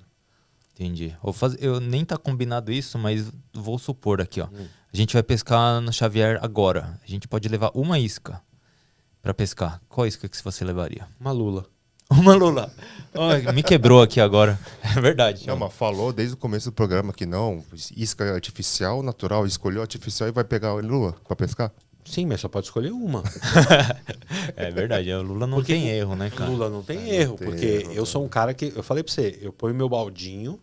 Entendi. Vou fazer, eu nem tá combinado isso, mas vou supor aqui, ó. Hum. A gente vai pescar no Xavier agora. A gente pode levar uma isca para pescar. Qual isca que você levaria? Uma lula. Uma lula. Oh, me quebrou aqui agora. É verdade. Não, mas falou desde o começo do programa que não, isca é artificial, natural, escolheu artificial e vai pegar a lula para pescar? Sim, mas só pode escolher uma. é verdade, o Lula não porque tem erro, né, cara? Lula não tem é, erro, não tem porque erro, eu sou um cara que. Eu falei pra você, eu ponho meu baldinho,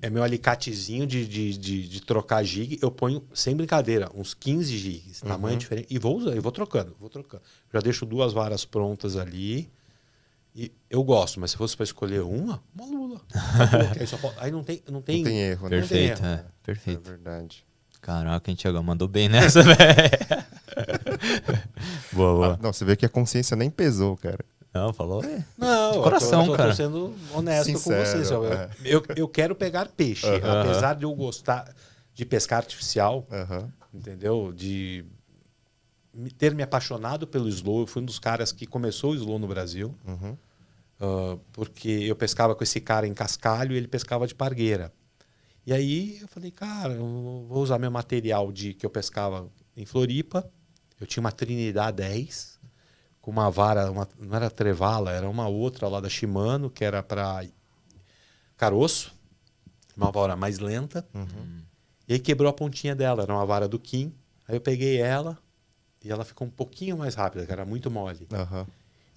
é meu alicatezinho de, de, de, de trocar gig, eu ponho, sem brincadeira, uns 15 gigs, uhum. tamanho diferente, e vou usando, e vou trocando, vou trocando. Já deixo duas varas prontas ali. E eu gosto, mas se fosse para escolher uma, uma Lula. aí, pode, aí, não tem, não tem, não tem erro, né? Perfeito, tem é, erro. É, perfeito. É verdade. Caraca, a gente agora mandou bem nessa, velho. boa, boa. Ah, não, você vê que a consciência nem pesou, cara. Não, falou? É. Não, coração, eu tô, cara. Eu tô sendo honesto Sincero, com vocês. É. Eu, eu, quero pegar peixe. Uh -huh. Apesar de eu gostar de pescar artificial, uh -huh. entendeu? De ter me apaixonado pelo slow. Eu fui um dos caras que começou o slow no Brasil. Uh uhum. -huh. Ah, porque eu pescava com esse cara em cascalho e ele pescava de pargueira. E aí eu falei, cara, eu vou usar meu material de que eu pescava em Floripa. Eu tinha uma Trinidad 10 com uma vara, uma, não era trevala, era uma outra lá da Shimano, que era para caroço, uma vara mais lenta. Uhum. E aí quebrou a pontinha dela, era uma vara do Kim. Aí eu peguei ela e ela ficou um pouquinho mais rápida, que era muito mole. Uhum.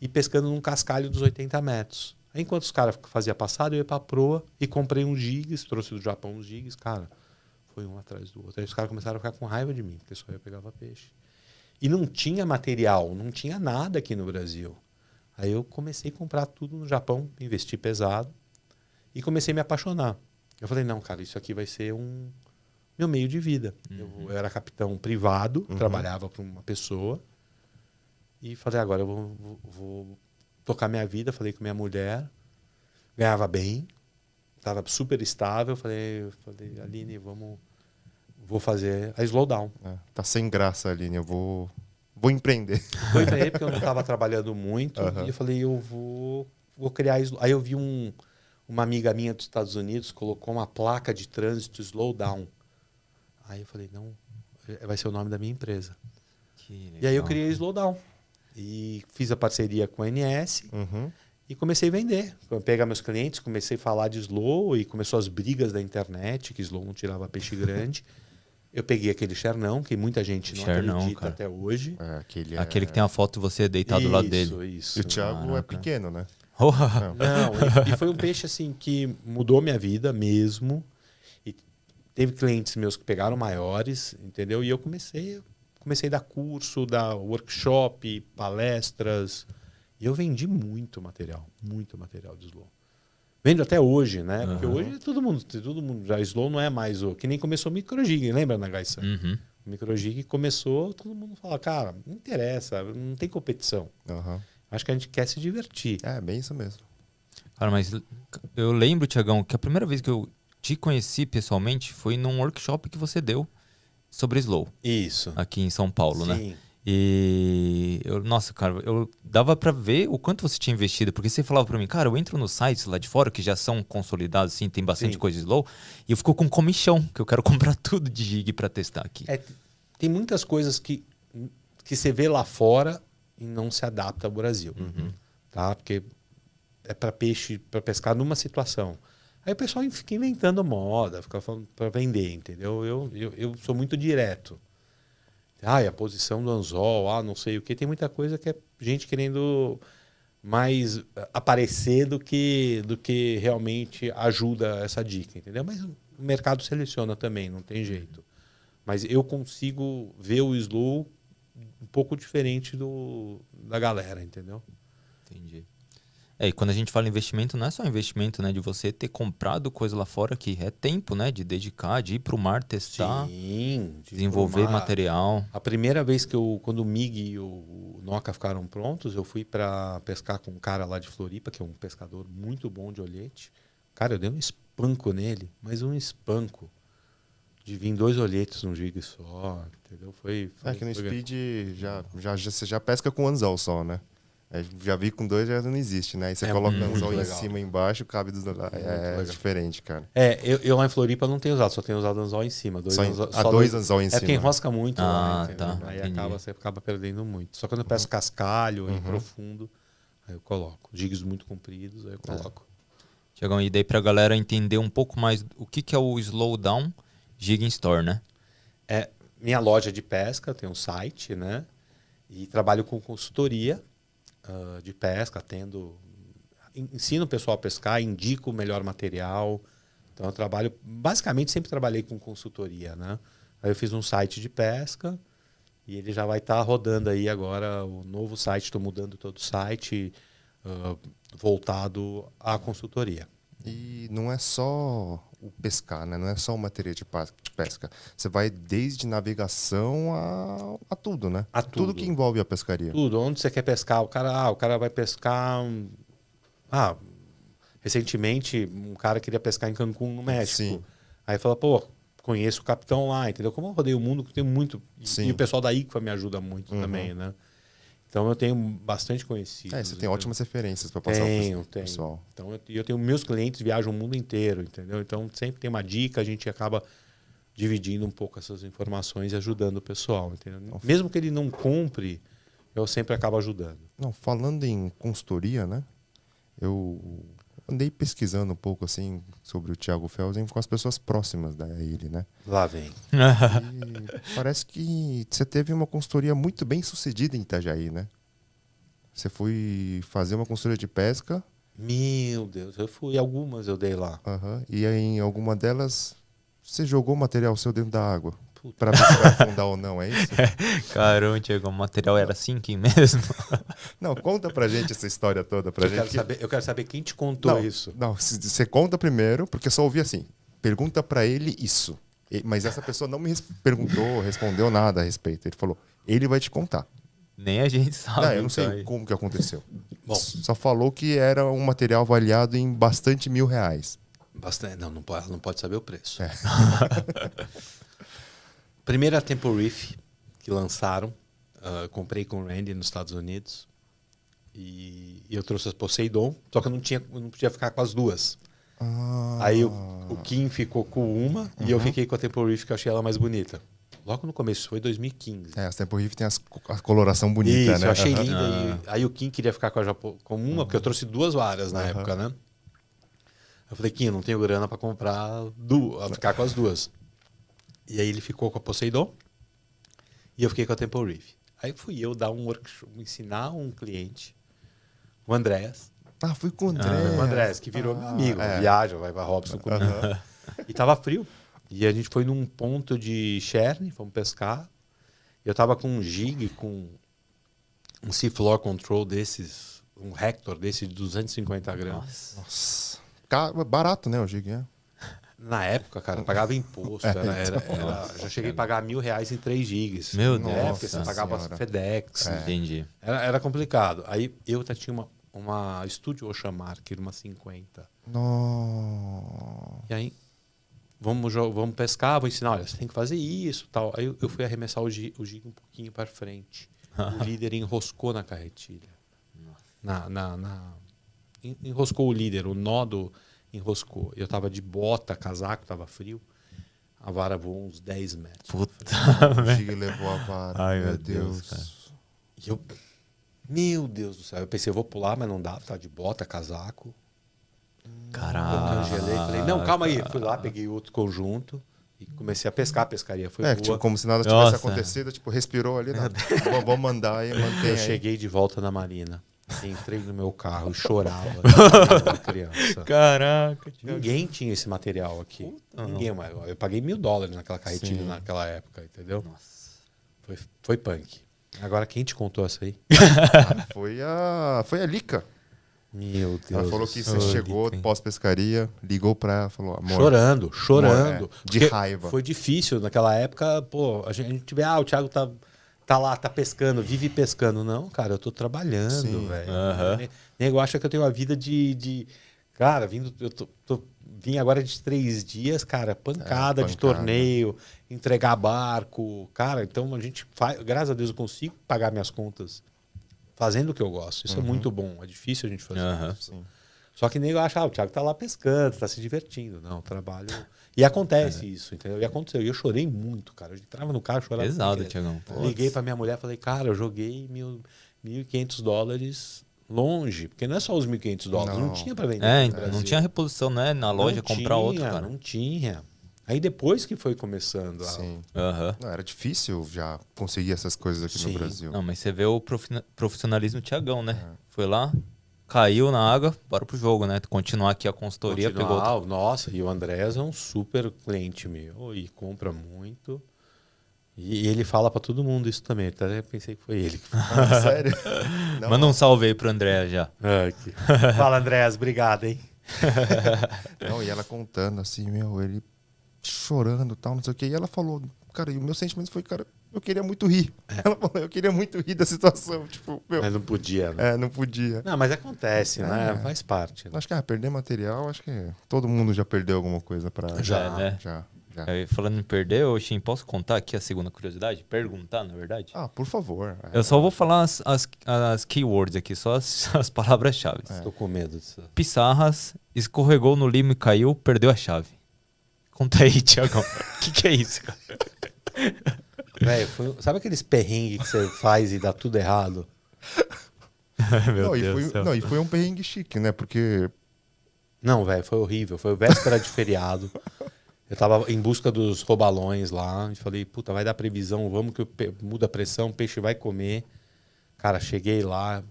E pescando num cascalho dos 80 metros. Aí, enquanto os caras faziam passado eu ia pra proa e comprei uns gigs, trouxe do Japão uns gigs, cara. Foi um atrás do outro. Aí os caras começaram a ficar com raiva de mim, porque só eu pegava peixe. E não tinha material, não tinha nada aqui no Brasil. Aí eu comecei a comprar tudo no Japão, investi pesado e comecei a me apaixonar. Eu falei, não, cara, isso aqui vai ser um meu meio de vida. Uhum. Eu, eu, era capitão privado, uhum. trabalhava para uma pessoa e falei, agora eu vou, vou, vou tocar minha vida, falei com minha mulher, ganhava bem, estava super estável, falei, falei, Aline, vamos vou fazer a slowdown. É, tá sem graça, Aline, eu vou vou empreender. Vou empreender porque eu não estava trabalhando muito uhum. e eu falei, eu vou vou criar aí eu vi um uma amiga minha dos Estados Unidos colocou uma placa de trânsito slowdown. Aí eu falei, não, vai ser o nome da minha empresa. E aí eu criei slowdown. E fiz a parceria com a NS uhum. e comecei a vender. Pegar meus clientes, comecei a falar de Slow e começou as brigas da internet, que Slow não tirava peixe grande. Eu peguei aquele Chernão, que muita gente não Chernão, acredita cara. até hoje. É, aquele, é... aquele que tem a foto de você deitado isso, do lado dele. Isso, isso. E o Thiago é Caraca. é pequeno, né? Oh. Não, e, e, foi um peixe assim que mudou minha vida mesmo. E teve clientes meus que pegaram maiores, entendeu? E eu comecei comecei a dar curso, dar workshop, palestras. E eu vendi muito material, muito material de slow. Vendo até hoje, né? Porque hoje todo mundo, todo mundo já slow não é mais o que nem começou microgig, lembra na Gaisan? Uhum. Microgig começou, todo mundo fala, cara, não interessa, não tem competição. Uhum. Acho que a gente quer se divertir. É, bem isso mesmo. Cara, mas eu lembro, Tiagão, que a primeira vez que eu te conheci pessoalmente foi num workshop que você deu sobre slow. Isso. Aqui em São Paulo, né? Sim. né? E eu, nossa, cara, eu dava para ver o quanto você tinha investido, porque você falava para mim, cara, eu entro nos sites lá de fora que já são consolidados, assim, tem bastante Sim. coisa slow, e eu fico com comichão, que eu quero comprar tudo de gig para testar aqui. É, tem muitas coisas que, que você vê lá fora e não se adapta ao Brasil, uhum. tá? Porque é para peixe, para pescar numa situação. Aí o pessoal fica inventando moda, fica falando para vender, entendeu? Eu, eu, eu sou muito direto. Ah, a posição do anzol, ah, não sei o que. Tem muita coisa que é gente querendo mais eh, aparecer do que, do que realmente ajuda essa dica, entendeu? Mas o mercado seleciona também, não tem jeito. Mas eu consigo ver o slow um pouco diferente do, da galera, entendeu? É, e quando a gente fala investimento, não é só investimento, né? De você ter comprado coisa lá fora que é tempo, né? De dedicar, de ir para o mar testar, Sim, de desenvolver mar. material. A primeira vez que eu, quando o MIG e o Noca ficaram prontos, eu fui para pescar com um cara lá de Floripa, que é um pescador muito bom de olhete. Cara, eu dei um espanco nele, mas um espanco. De vir dois olhetes num gig só, entendeu? Foi. foi é que no foi... speed já, já, já, você já pesca com um anzol só, né? Eu é, já vi com dois, já não existe, né? Aí você é coloca um anzol em cima e embaixo, cabe dos dois. É, é diferente, cara. É, eu, eu, lá em Floripa não tenho usado, só tenho usado anzol em cima. Dois só em, anzol, a só ah, dois anzol em é cima. É porque enrosca muito. Ah, né? tá. Aí Entendi. acaba, você acaba perdendo muito. Só quando eu peço uhum. cascalho uhum. profundo, aí eu coloco. Gigs muito compridos, aí eu é. coloco. Tiagão, e daí pra galera entender um pouco mais o que, que é o slowdown Gig Store, né? É minha loja de pesca, tem um site, né? E trabalho com consultoria ah, de pesca, tendo. Ensino o pessoal a pescar, indico o melhor material. Então eu trabalho, basicamente sempre trabalhei com consultoria, né? Aí eu fiz um site de pesca e ele já vai estar tá rodando aí agora o novo site, estou mudando todo o site uh, voltado à consultoria. E não é só o pescar, né? Não é só uma teoria de pesca. Você vai desde navegação a, a tudo, né? A tudo. tudo. que envolve a pescaria. Tudo. Onde você quer pescar? O cara, ah, o cara vai pescar. Ah, recentemente um cara queria pescar em Cancún, no México. Sim. Aí fala, pô, conheço o capitão lá, entendeu? Como eu rodei o mundo, que tem muito. Sim. E o pessoal da ICFA me ajuda muito uhum. também, né? Então eu tenho bastante conhecido. É, você tem ótimas referências para passar tenho, pro pessoal. Tenho. Então eu tenho meus clientes viajam o mundo inteiro, entendeu? Então sempre tem uma dica, a gente acaba dividindo um pouco essas informações e ajudando o pessoal, entendeu? Então, Mesmo que ele não compre, eu sempre acabo ajudando. Não, falando em consultoria, né? Eu andei pesquisando um pouco assim sobre o Thiago Felsen com as pessoas próximas da ele, né? Lá vem. parece que você teve uma consultoria muito bem sucedida em Itajaí, né? Você foi fazer uma consultoria de pesca. Meu Deus, eu fui algumas eu dei lá. Uhum. E aí, em alguma delas você jogou material seu dentro da água. Puta. Pra ver se vai afundar ou não, é isso? É. caramba, o material era sinking mesmo. Não, conta pra gente essa história toda. Pra eu, gente quero que... saber, eu quero saber quem te contou não, isso. Não, você conta primeiro, porque eu só ouvi assim: pergunta pra ele isso. Mas essa pessoa não me perguntou, respondeu nada a respeito. Ele falou: ele vai te contar. Nem a gente sabe. Não, eu não sei aí. como que aconteceu. Bom, só falou que era um material avaliado em bastante mil reais. Bastante. Não, não pode, não pode saber o preço. É. Primeira é Temple Reef que lançaram, uh, comprei com o Randy nos Estados Unidos. E, e eu trouxe as Poseidon, só que eu não, tinha, eu não podia ficar com as duas. Ah. Aí o, o, Kim ficou com uma uhum. e eu uhum. fiquei com a Temple Reef, que eu achei ela mais bonita. Logo no começo, foi 2015. É, a Temple Reef tem as, a coloração bonita, Isso, né? eu achei uhum. linda. Ah. aí o Kim queria ficar com, a Japo, com uma, porque eu uhum. trouxe duas varas na época, né? Eu falei, Kim, eu não tenho grana para comprar duas, ficar com as duas. E aí ele ficou com a Poseidon e eu fiquei com a Temple Reef. Aí fui eu dar um workshop, ensinar um cliente, o Andréas. Ah, fui com o ah, Andréas. Ah, o Andréas, que virou ah, meu amigo. É. Viaja, vai para Robson e tava frio. E a gente foi num ponto de Cherne, fomos pescar. Eu tava com um jig, com um seafloor control desses, um Hector desse de 250 gramas. Nossa. Nossa. Barato, né, o jig, né? Na época, cara, pagava imposto. Era, era, então, era, já cheguei a pagar mil reais em três gigas. Meu Deus. Na época, você pagava senhora. FedEx. É. Entendi. Era, era complicado. Aí eu até tinha uma, uma estúdio Oxamar, que uma 50. No. E aí, vamos, vamos pescar, vou ensinar, olha, você tem que fazer isso tal. Aí eu, fui arremessar o giga, o um pouquinho para frente. o líder enroscou na carretilha. Na, na, na, enroscou o líder, o nó do enroscou. Eu tava de bota, casaco, tava frio. A vara voou uns 10 metros. Puta merda. levou a vara. Ai, meu Deus. Deus e eu. Meu Deus do céu. Eu pensei, eu vou pular, mas não dava. Tava tá de bota, casaco. Caraca. Eu Falei, não, calma aí. Fui lá, peguei outro conjunto e comecei a pescar. A pescaria foi é, tipo, boa. Tipo, como se nada tivesse Nossa. acontecido. Tipo, respirou ali. Né? É vou Vamos mandar aí, mantém Eu aí. cheguei de volta na marina. Entrei no meu carro e chorava. criança. Caraca. Ninguém tinha esse material aqui. Puta, Ninguém mais. Eu paguei mil dólares naquela carretinha Sim. naquela época, entendeu? Nossa. Foi, foi punk. Agora, quem te contou essa aí? ah, foi, a, foi a Lica. Meu Deus. Ela falou que você chegou pós-pescaria, ligou pra ela, falou amor. Chorando, chorando. Amor, é, de raiva. Foi difícil naquela época, pô, a gente vê, ah, o Thiago tá tá lá, tá pescando, vive pescando. Não, cara, eu tô trabalhando, velho. Uhum. Nego acha que eu tenho uma vida de. de... Cara, vindo, eu tô, tô vim agora de três dias, cara, pancada, é, pancada, de torneio, entregar barco. Cara, então a gente faz. Graças a Deus eu consigo pagar minhas contas fazendo o que eu gosto. Isso é uhum. é muito bom. É difícil a gente fazer uhum, isso. Sim. Só que nego acha, ah, o Thiago tá lá pescando, tá se divertindo. Não, trabalho. E acontece é. isso, entendeu? E aconteceu. E eu chorei muito, cara. Eu entrava no carro, chorava. Exato, Tiagão. Liguei pra minha mulher falei, cara, eu joguei mil, 1.500 dólares longe, porque não é só os 1.500 dólares, não, não tinha para vender. É, então, não tinha reposição, né? Na loja não comprar tinha, outro, cara. Não tinha. Aí depois que foi começando. Sim. A... Uhum. Não, era difícil já conseguir essas coisas aqui Sim. no Brasil. Não, mas você vê o profissionalismo Tiagão, né? É. Foi lá, caiu na água, bora pro jogo, né? Continuar aqui a consultoria. pegou Nossa, e o Andrés é um super cliente meu e compra muito. E ele fala para todo mundo isso também. Até pensei que foi ele. Ah, sério? Não, Manda um salve aí pro André já. É, fala, Andréas, obrigado, hein? não, e ela contando assim, meu, ele chorando tal, não sei o que. E ela falou, cara, e o meu sentimento foi, cara, eu queria muito rir. É. Ela falou, eu queria muito rir da situação. Tipo, meu, mas não podia, né? É, não podia. Não, mas acontece, né? é. né? Faz parte. Né? Acho que ah, perder material, acho que todo mundo já perdeu alguma coisa para. Já, né? Já. É, falando em perder, ô, posso contar aqui a segunda curiosidade? Perguntar, na verdade? Ah, por favor. É. Eu só vou falar as, as, as keywords aqui, só as, as palavras-chave. Estou é. com medo disso. Pissarras, escorregou no limo e caiu, perdeu a chave. Conta aí, Tiagão. O que, que é isso, cara? Véio, foi... sabe aqueles perrengues que você faz e dá tudo errado? não, e foi, não, e foi, um perrengue chique, né? Porque. Não, velho, foi horrível. Foi véspera de feriado. Eu tava em busca dos robalões lá. E falei, puta, vai dar previsão, vamos que pe... muda a pressão, o peixe vai comer. Cara, cheguei lá,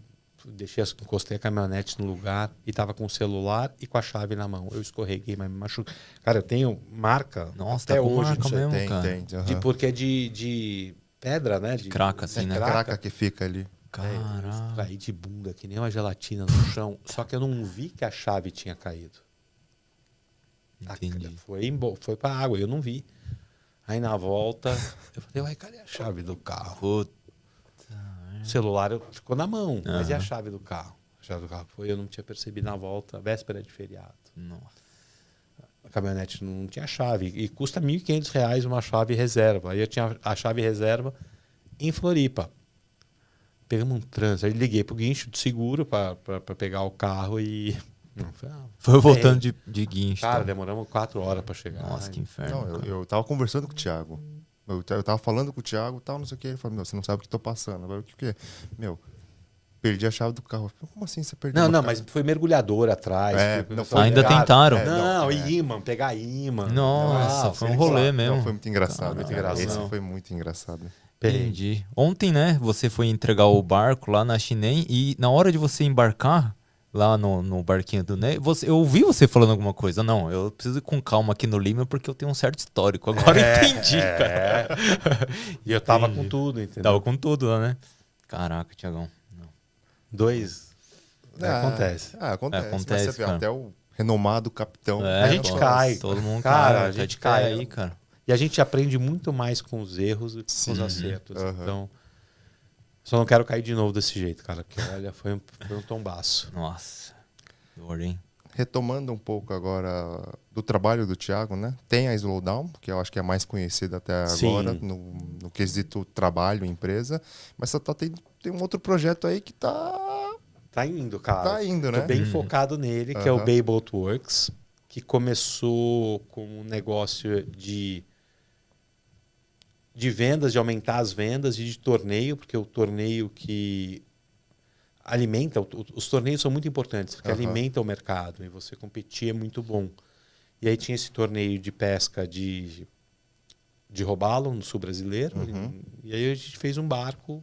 deixei, encostei a caminhonete no lugar e tava com o celular e com a chave na mão. Eu escorreguei, mas me machuquei. Cara, eu tenho marca Nossa, até tá hoje. Marca mesmo, tem, cara. Tem, uhum. de, porque é de, de pedra, né? De, de craca, assim, é né? Craca. craca que fica ali. É, Caraca. É, caí de bunda, que nem uma gelatina no chão. Só que eu não vi que a chave tinha caído. Entendi. A, foi, foi pra água, eu não vi. Aí na volta, eu falei, uai, cadê a chave do carro? O celular ficou na mão, uhum. mas e a chave do carro? A chave do carro foi, eu não tinha percebido na volta, véspera de feriado. Nossa. A caminhonete não tinha chave. E custa R$ 1.500 uma chave reserva. Aí eu tinha a chave reserva em Floripa. Pegamos um trânsito. Aí liguei pro guincho de seguro para pegar o carro e foi ah, voltando é. de, de guincho. Cara, tá. demoramos quatro horas para chegar. Nossa, que inferno. Não, eu, eu tava conversando com o Thiago. Eu, eu tava falando com o Thiago, tal, não sei o que. Ele falou, meu, você não sabe o que tô passando. Agora, o que, que é? Meu, perdi a chave do carro. Como assim você perdeu? Não, não, carro? mas foi mergulhador atrás. É, não, foi ainda tentaram. É, não, é. imã, pegar imã. Nossa, não, foi um é rolê mesmo. Não, foi muito engraçado. muito engraçado. Esse foi muito engraçado. Entendi. Ontem, né, você foi entregar o barco lá na Chinem e na hora de você embarcar, lá no, no barquinho do Ney. Você, eu ouvi você falando alguma coisa. Não, eu preciso ir com calma aqui no Lima porque eu tenho um certo histórico. Agora é, eu entendi, é. cara. e eu tava entendi. com tudo, entendeu? Tava com tudo lá, né? Caraca, Tiagão. Dois. É, acontece. Ah, acontece. É, acontece é, mas você vê, até o renomado capitão. É, a gente cai. Todo mundo cara, cai, a gente cai aí, cara. E a gente aprende muito mais com os erros do que com os acertos. Uhum. Então, só não quero cair de novo desse jeito, cara. Porque olha, foi um, foi um tombaço. Nossa, dor, hein? Retomando um pouco agora do trabalho do Thiago, né? Tem a Slowdown, que eu acho que é mais conhecida até agora no, no quesito trabalho, empresa. Mas só tá, tem, tem um outro projeto aí que tá. Tá indo, cara. Tá indo, né? Tô bem hum. focado nele, que é o Boat Works, que começou com um negócio de de vendas, de aumentar as vendas e de torneio, porque o torneio que alimenta, os torneios são muito importantes, porque uhum. alimenta o mercado e você competir é muito bom. E aí tinha esse torneio de pesca de, de robalo no sul brasileiro, e, uhum. e aí a gente fez um barco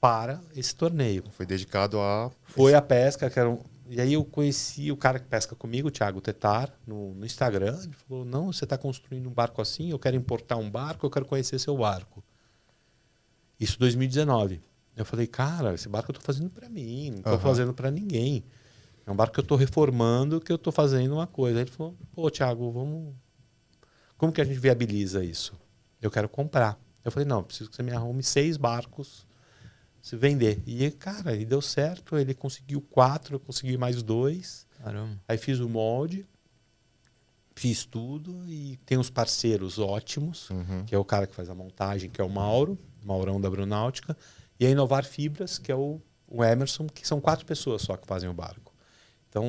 para esse torneio. Foi dedicado a. Foi a pesca, que era um, e aí eu conheci o cara que pesca comigo, o Thiago Tetar, no, no Instagram. Ele falou: Não, você está construindo um barco assim, eu quero importar um barco, eu quero conhecer seu barco. Isso 2019. Eu falei, cara, esse barco eu estou fazendo para mim, não estou uhum. fazendo para ninguém. É um barco que eu estou reformando, que eu estou fazendo uma coisa. ele falou, pô, Thiago, vamos. Como que a gente viabiliza isso? Eu quero comprar. Eu falei, não, preciso que você me arrume seis barcos se vender. E, cara, e deu certo. Ele conseguiu quatro, eu consegui mais dois. Caramba. Aí fiz o molde, fiz tudo e tem uns parceiros ótimos, uhum. que é o cara que faz a montagem, que é o Mauro, Maurão da Brunáutica, e a Inovar Fibras, que é o, o Emerson, que são quatro pessoas só que fazem o barco. Então,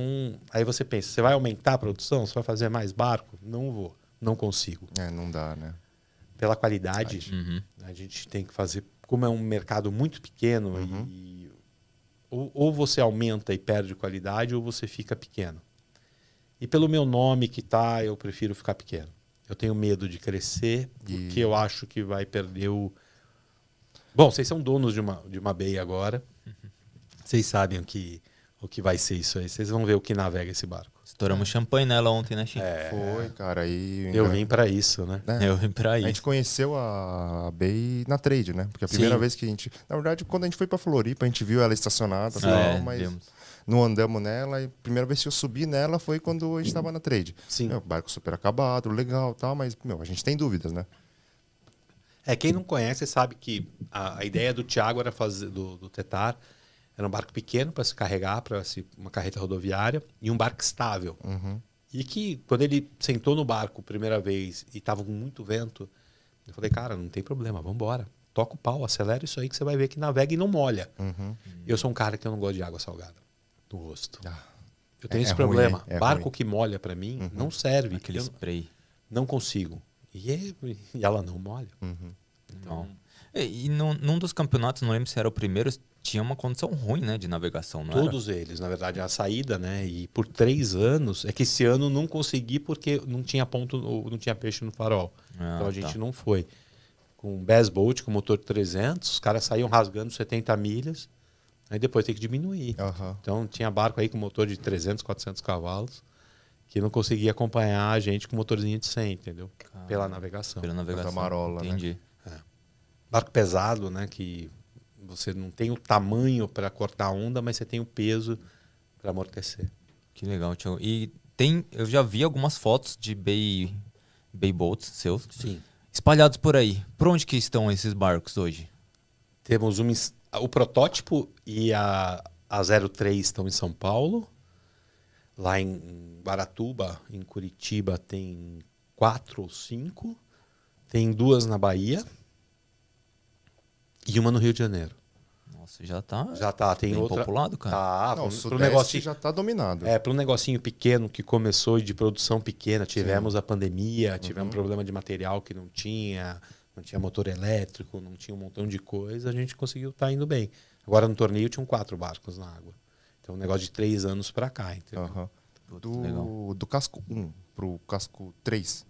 aí você pensa, você vai aumentar a produção? Você vai fazer mais barco? Não vou, não consigo. É, não dá, né? Pela qualidade, uhum. a gente tem que fazer como é um mercado muito pequeno uhum. e, ou, ou, você aumenta e perde qualidade ou você fica pequeno. E pelo meu nome que tá, eu prefiro ficar pequeno. Eu tenho medo de crescer porque e... eu acho que vai perder o. Bom, vocês são donos de uma de uma BEI agora. Uhum. Vocês sabem que o que vai ser isso aí. Vocês vão ver o que navega esse barco. Estouramos é. champanhe nela ontem, né, Chico? É. Foi, cara. Aí, eu vim para isso, né? É. Eu vim para isso. A gente conheceu a Bay na trade, né? Porque a primeira Sim. vez que a gente. Na verdade, quando a gente foi para Floripa, a gente viu ela estacionada tal, é, mas. Vimos. Não andamos nela, e a primeira vez que eu subi nela foi quando a gente estava na trade. Sim. Meu, barco super acabado, legal tal, mas meu, a gente tem dúvidas, né? É, quem não conhece sabe que a, a ideia do Thiago era fazer, do, do Tetar, era um barco pequeno para se carregar, para uma carreta rodoviária, e um barco estável. Uhum. E que, quando ele sentou no barco primeira vez e estava com muito vento, eu falei, cara, não tem problema, vamos embora. Toca o pau, acelera isso aí que você vai ver que navega e não molha. Uhum. Eu sou um cara que eu não gosto de água salgada no rosto. Ah, eu tenho é, esse é problema. Ruim, né? é, barco ruim. que molha para mim uhum. não serve. Aquele spray. Não consigo. E, é, ela não molha. Uhum. Então... E num, num, dos campeonatos, não lembro se era o primeiro, tinha uma condição ruim né, de navegação, não Todos era? eles, na verdade, a saída, né? E por três anos, é que esse ano não consegui porque não tinha ponto, não tinha peixe no farol. Ah, então a gente tá. não foi. Com bass boat, com motor 300, os caras saíam rasgando 70 milhas, aí depois tem que diminuir. Uhum. Então tinha barco aí com motor de 300, 400 cavalos, que não conseguia acompanhar a gente com motorzinho de 100, entendeu? Pela navegação. Pela navegação. Marola, né? Entendi. Né? É. Barco pesado, né? Que você não tem o tamanho para cortar a onda, mas você tem o peso para amortecer. Que legal, Tiago. E tem, eu já vi algumas fotos de bay, bay boats seus. Sim. Espalhados por aí. Por onde que estão esses barcos hoje? Temos um, o protótipo e a, a 03 estão em São Paulo. Lá em Baratuba, em Curitiba, tem quatro ou cinco. Tem duas na Bahia e uma no Rio de Janeiro. Nossa, já tá. Já tá, tem bem outra. populado, cara. Tá, Não, pro, pro é, negócio já tá dominado. É, para um negocinho pequeno que começou de produção pequena, tivemos Sim. a pandemia, tivemos uhum. problema de material que não tinha, não tinha motor elétrico, não tinha um montão de coisa, a gente conseguiu estar tá indo bem. Agora no torneio tinham quatro barcos na água. Então um negócio de três anos para cá, entendeu? Uhum. Do, do casco 1 pro casco 3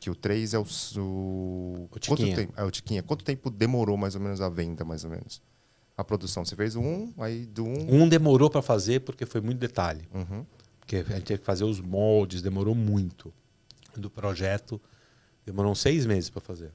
que o 3 é o. o... o Tiquinha. Quanto tempo, é o Tiquinha. Quanto tempo demorou mais ou menos a venda, mais ou menos? A produção. Você fez um, aí do um. Um demorou para fazer porque foi muito detalhe. Uhum. Porque a gente teve que fazer os moldes, demorou muito. Do projeto, demorou seis meses para fazer.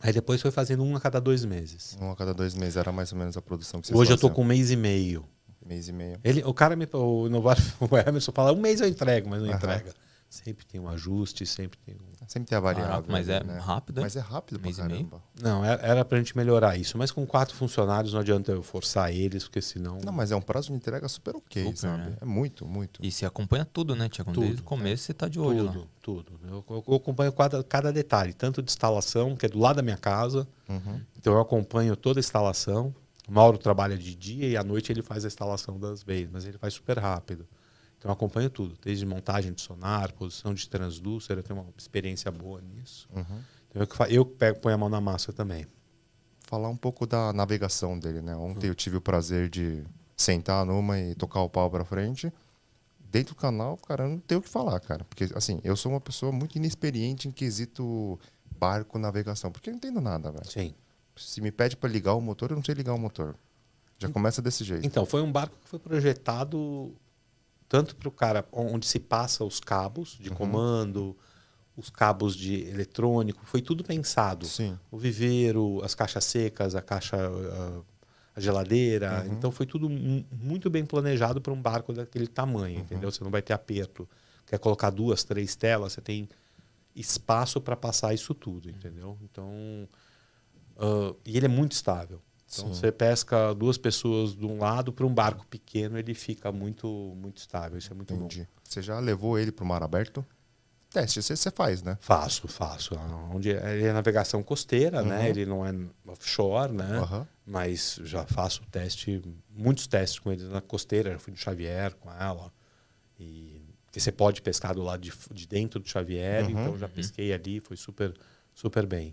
Aí depois foi fazendo um a cada dois meses. Um a cada dois meses era mais ou menos a produção que vocês Hoje eu tô com um mês e meio. Mês e meio. Ele, o cara me. O, Novar, o Emerson fala, um mês eu entrego, mas não uhum. entrega. Sempre tem um ajuste, sempre tem um. Sempre tem a variável. Ah, mas é né? rápido. Mas é rápido pra caramba. Não, é, era pra gente melhorar isso. Mas com quatro funcionários não adianta eu forçar eles, porque senão. Não, mas é um prazo de entrega super ok, super, sabe? Né? É muito, muito. E se acompanha tudo, né, Tiago? Desde o começo é. você tá de olho tudo, lá. Tudo, eu, eu, acompanho cada, cada, detalhe, tanto de instalação, que é do lado da minha casa. Uhum. Então eu acompanho toda a instalação. O Mauro trabalha de dia e à noite ele faz a instalação das vezes, mas ele faz super rápido. Então eu acompanho tudo, desde montagem de sonar, posição de transdução. eu tenho uma experiência boa nisso. Uhum. Então eu, eu pego, ponho a mão na massa também. Falar um pouco da navegação dele, né? Ontem uhum. eu tive o prazer de sentar numa e tocar o pau para frente. Dentro do canal, cara, eu não tenho o que falar, cara. Porque, assim, eu sou uma pessoa muito inexperiente em quesito barco, navegação. Porque eu não entendo nada, velho. Sim. Se me pede para ligar o motor, eu não sei ligar o motor. Já começa desse jeito. Então, foi um barco que foi projetado tanto para o cara onde se passa os cabos de uhum. comando, os cabos de eletrônico, foi tudo pensado. Sim. O viveiro, as caixas secas, a caixa a, geladeira, uhum. então foi tudo muito bem planejado para um barco daquele tamanho, uhum. entendeu? Você não vai ter aperto. Quer colocar duas, três telas, você tem espaço para passar isso tudo, entendeu? Então, uh, e ele é muito estável. Então você pesca duas pessoas de um lado para um barco pequeno, ele fica muito muito estável. Isso é muito Entendi. bom. Você já levou ele para o mar aberto? Teste, você, você faz, né? Faço, faço. É onde é, ele é navegação costeira, né? uhum. né? Ele não é offshore, né? Uhum. Mas já faço teste, muitos testes com ele na costeira. Já fui no Xavier com ela. E você pode pescar do lado de, de dentro do Xavier, uhum. então já uhum. pesquei ali, foi super super bem.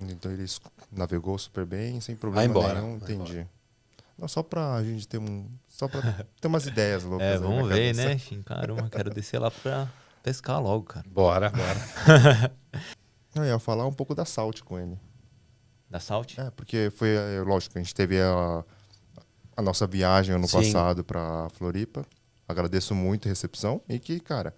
Então ele navegou super bem, sem problema embora, nenhum. Entendi. Embora. Não, só pra gente ter um. Só pra ter umas ideias loucas. É, vamos ver, cabeça. né, Fim? Caramba, quero descer lá pra pescar logo, cara. Bora, bora. Eu ia falar um pouco da Salt com ele. Da Salt? É, porque foi, é, lógico, a gente teve a, a nossa viagem ano Sim. passado pra Floripa. Agradeço muito a recepção. E que, cara,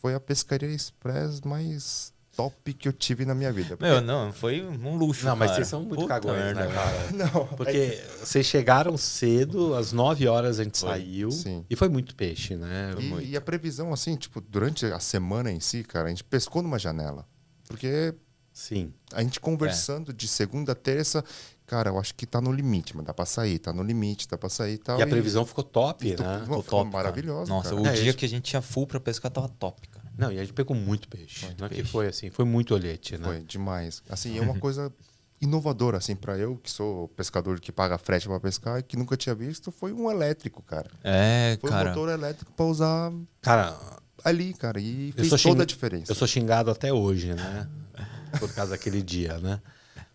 foi a pescaria express mais top que eu tive na minha vida. Porque... Meu, não, foi um luxo. Não, cara. mas vocês são muito Puta cagões, né, merda, né, cara? não. É porque é... vocês chegaram cedo, às 9 horas a gente foi. saiu. Sim. E foi muito peixe, né? E, muito. e, a previsão, assim, tipo, durante a semana em si, cara, a gente pescou numa janela. Porque. Sim. A gente conversando é. de segunda a terça, cara, eu acho que tá no limite, mas dá pra sair, tá no limite, dá pra sair e tal. E a previsão ficou top, e, né? Ficou, ficou top, maravilhosa. Nossa, cara. o é, dia que a gente tinha full pra pescar tava top, cara. Não, e a gente pegou muito peixe. Muito não é peixe. que foi assim, foi muito olhete, né? Foi demais. Assim, é uma coisa inovadora, assim, para eu, que sou pescador que paga frete para pescar e que nunca tinha visto, foi um elétrico, cara. É, foi cara. Foi um motor elétrico para usar. Cara. Ali, cara. E fez toda xing... a diferença. Eu sou xingado até hoje, né? Por causa daquele dia, né?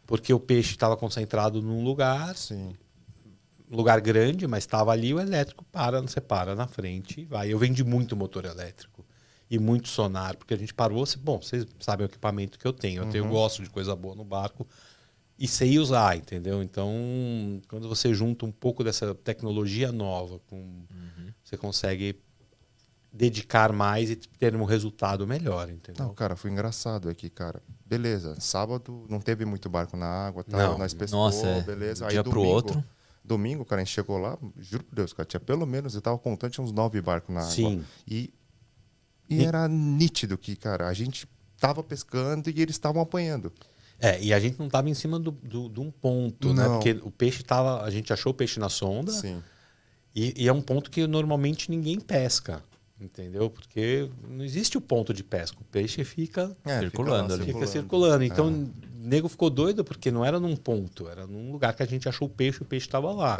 Porque o peixe estava concentrado num lugar. Sim lugar grande, mas estava ali o elétrico para, você para na frente e vai. Eu vendi muito motor elétrico e muito sonar, porque a gente parou, assim, bom, vocês sabem o equipamento que eu tenho, eu, uhum. tenho, eu gosto de coisa boa no barco e sei usar, entendeu? Então, quando você junta um pouco dessa tecnologia nova com uhum. você consegue dedicar mais e ter um resultado melhor, entendeu? Não, cara, foi engraçado aqui, cara. Beleza, sábado não teve muito barco na água, tá? não, nós pescou, nossa, é. beleza. Um dia Aí, domingo, outro. Domingo, cara, a gente chegou lá, juro por Deus, cara, tinha pelo menos, eu tava contando, tinha uns nove barcos na água. Sim. E e, era nítido que, cara, a gente estava pescando e eles estavam apanhando. É, e a gente não estava em cima do, do, de um ponto, né? não. né? Porque o peixe estava. A gente achou o peixe na sonda. Sim. E, e, é um ponto que normalmente ninguém pesca, entendeu? Porque não existe o ponto de pesca. O peixe fica é, circulando, fica, lá, circulando. fica circulando. Então, é nego ficou doido porque não era num ponto, era num lugar que a gente achou o peixe, o peixe estava lá.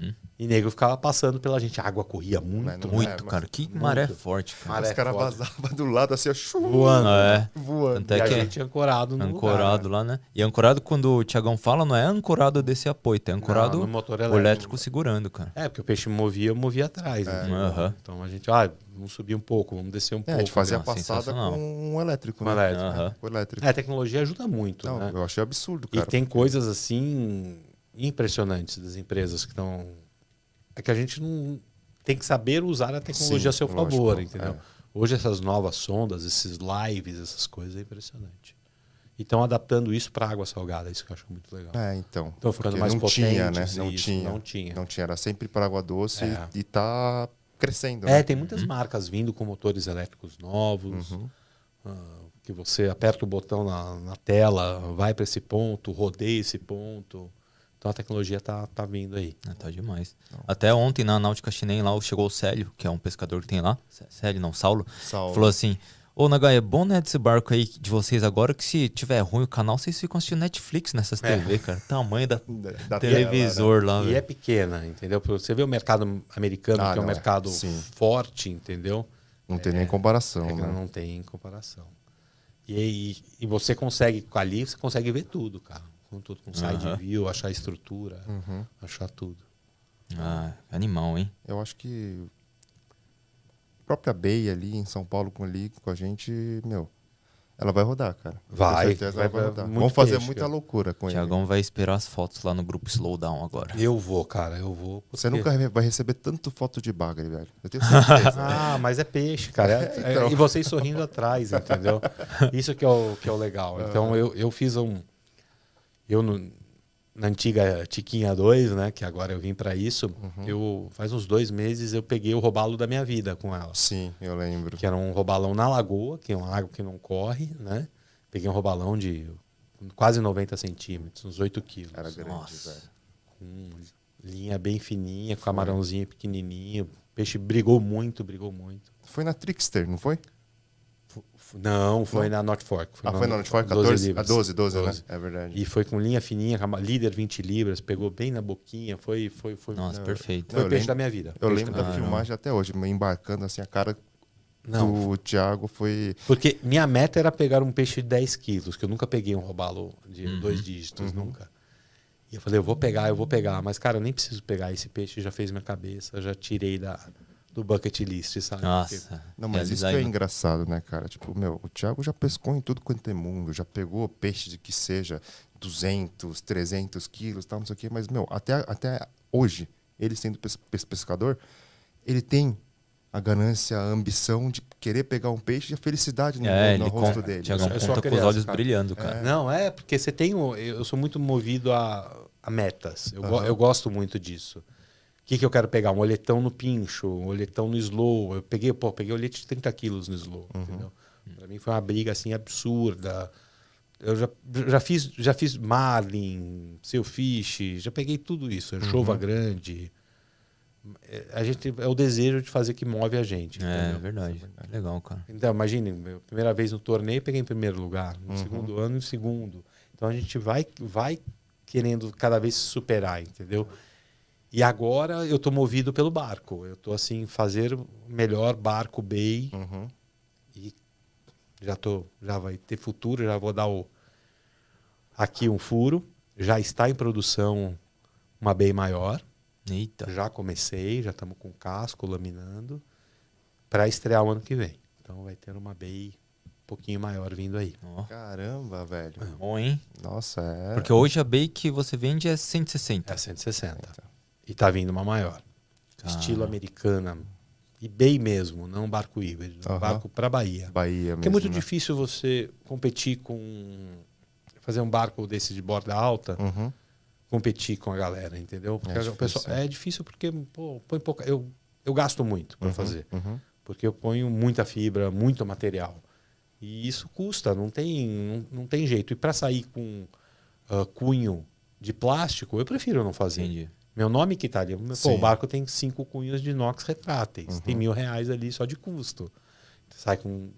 Uhum. E nego ficava passando pela gente. A água corria muito, muito, é, cara. Que muito. maré forte, cara. Maré Os caras vazavam do lado assim, achou. voando. Ah, é. Voando. Até e a gente ancorado no Ancorado lugar, lá, né? né? E ancorado, quando o Tiagão fala, não é ancorado desse apoio, é ancorado não, motor elétrico. elétrico. segurando, cara. É, porque o peixe movia, movia atrás. É. Uhum. Então a gente, ah, vamos subir um pouco, vamos descer um é, pouco. A gente fazia a ah, passada com um elétrico, né? Um elétrico, uhum. né? O elétrico. É, a tecnologia ajuda muito. Não, não, né? eu achei absurdo, cara. E tem porque... coisas assim impressionantes das empresas que estão. É que a gente não tem que saber usar a tecnologia Sim, a seu favor, é. entendeu? É. Hoje essas novas sondas, esses lives, essas coisas é impressionante. E estão adaptando isso para água salgada, isso que eu acho muito legal. É, então. Estão ficando mais não Tinha, né? Assim, não isso, tinha, não tinha. Não tinha, era sempre para água doce é. e está crescendo. É, né? tem muitas uhum. marcas vindo com motores elétricos novos. Uhum. Uh, que você aperta o botão na, na tela, vai para esse ponto, rodeia esse ponto. Então a tecnologia tá, tá vindo aí. É, tá demais. Não. Até ontem na Náutica Chinem lá chegou o Célio, que é um pescador que tem lá. Célio, não, Saulo. Saulo. Falou assim: Ô, Nagai é bom, né, desse barco aí de vocês agora, que se tiver ruim o canal, vocês ficam assistindo Netflix nessas é. TV, cara. Tamanho da, da televisor tela, né? lá. Né? E é pequena, entendeu? Você vê o mercado americano, ah, que é um é. mercado é. forte, entendeu? Não é, tem nem comparação, é né? Não tem comparação. E, e, você consegue, ali você consegue ver tudo, cara. Com tudo, com side uhum. view, achar estrutura, uhum. achar tudo. Ah, animal, hein? Eu acho que a própria Bay ali em São Paulo com ali com a gente, meu, ela vai rodar, cara. Vai. Com certeza vai, ela vai rodar. Vamos fazer muita cara. loucura com Thiagão ele. Tiagão vai esperar as fotos lá no grupo Slowdown agora. Eu vou, cara, eu vou. Porque... Você nunca vai receber tanto foto de bagre, velho. Eu tenho certeza. ah, mas é peixe, cara. É, então. e vocês sorrindo atrás, entendeu? Isso que é o, que é o legal. Então, ah. eu, eu fiz um. Eu não na antiga Tiquinha 2, né? Que agora eu vim para isso. Uhum. Eu faz uns dois meses eu peguei o robalo da minha vida com ela. Sim, eu lembro. Que era um robalão na lagoa, que é um água que não corre, né? Peguei um robalão de quase 90 centímetros, uns 8 quilos. Era grande, Nossa. velho. Com linha bem fininha, com camarãozinho pequenininho. O peixe brigou muito, brigou muito. Foi na Trickster, não foi? Não, foi na North Fork. Foi ah, na, foi na North Fork? 14, 12 libras. A 12, 12, 12, né? É verdade. E foi com linha fininha, líder 20 libras, pegou bem na boquinha, foi... foi, foi Nossa, não, perfeito. Foi o peixe lembro, da minha vida. Eu lembro da, da filmagem até hoje, embarcando assim, a cara não. do Thiago foi... Porque minha meta era pegar um peixe de 10 quilos, que eu nunca peguei um robalo de uhum. dois dígitos, uhum. nunca. E eu falei, eu vou pegar, eu vou pegar. Mas, cara, eu nem preciso pegar esse peixe, já fez minha cabeça, já tirei da do bucket list, sabe? Nossa. Porque... não, mas isso que é engraçado, né, cara? Tipo, meu, o Thiago já pescou em tudo quanto é mundo, já pegou peixe de que seja 200, 300 quilos, tal, não sei o quê, mas, meu, até, até hoje, ele sendo pes pescador, ele tem a ganância, a ambição de querer pegar um peixe e a felicidade no, é, no rosto dele. Tiago, conta é com os olhos cara. brilhando, é. cara. É. Não, é porque você tem... O, eu sou muito movido a, a metas. Eu, uhum. eu gosto muito disso. O que, que eu quero pegar? Um olhetão no pincho, um olhetão no slow. Eu peguei, pô, peguei olhete de 30 quilos no slow, uhum. entendeu? Pra mim foi uma briga, assim, absurda. Eu já, já fiz já fiz marlin, Selfish, já peguei tudo isso. É Chova uhum. grande. É, a gente, é o desejo de fazer que move a gente. É, verdade. É legal, cara. Então, imagine, primeira vez no torneio, peguei em primeiro lugar. No uhum. segundo ano, em segundo. Então, a gente vai, vai querendo cada vez se superar, entendeu? E agora eu estou movido pelo barco. Eu estou assim, fazer o melhor barco Bay. Uhum. E já tô, já vai ter futuro, já vou dar o, aqui um furo. Já está em produção uma Bay maior. Eita. Já comecei, já estamos com casco, laminando, para estrear o ano que vem. Então vai ter uma Bay um pouquinho maior vindo aí. Oh. Caramba, velho. bom, hein? Nossa, é. Porque hoje a Bay que você vende é 160. É 160. Então. E tá vindo uma maior. Ah. Estilo americana. E bem mesmo, não barco híbrido. Uhum. Barco para Bahia. Bahia mesmo, Porque é muito né? difícil você competir com. Fazer um barco desse de borda alta. Uhum competir com a galera, entendeu? Porque é difícil, é difícil porque pô, põe pouca, eu, eu gasto muito para uhum, fazer. Uhum. Porque eu ponho muita fibra, muito material. E isso custa, não tem, não, não tem jeito. E para sair com uh, cunho de plástico, eu prefiro não fazer. Entendi. Meu nome que está ali. Pô, o barco tem cinco cunhas de inox retráteis. Uhum. Tem mil reais ali só de custo. Sai com.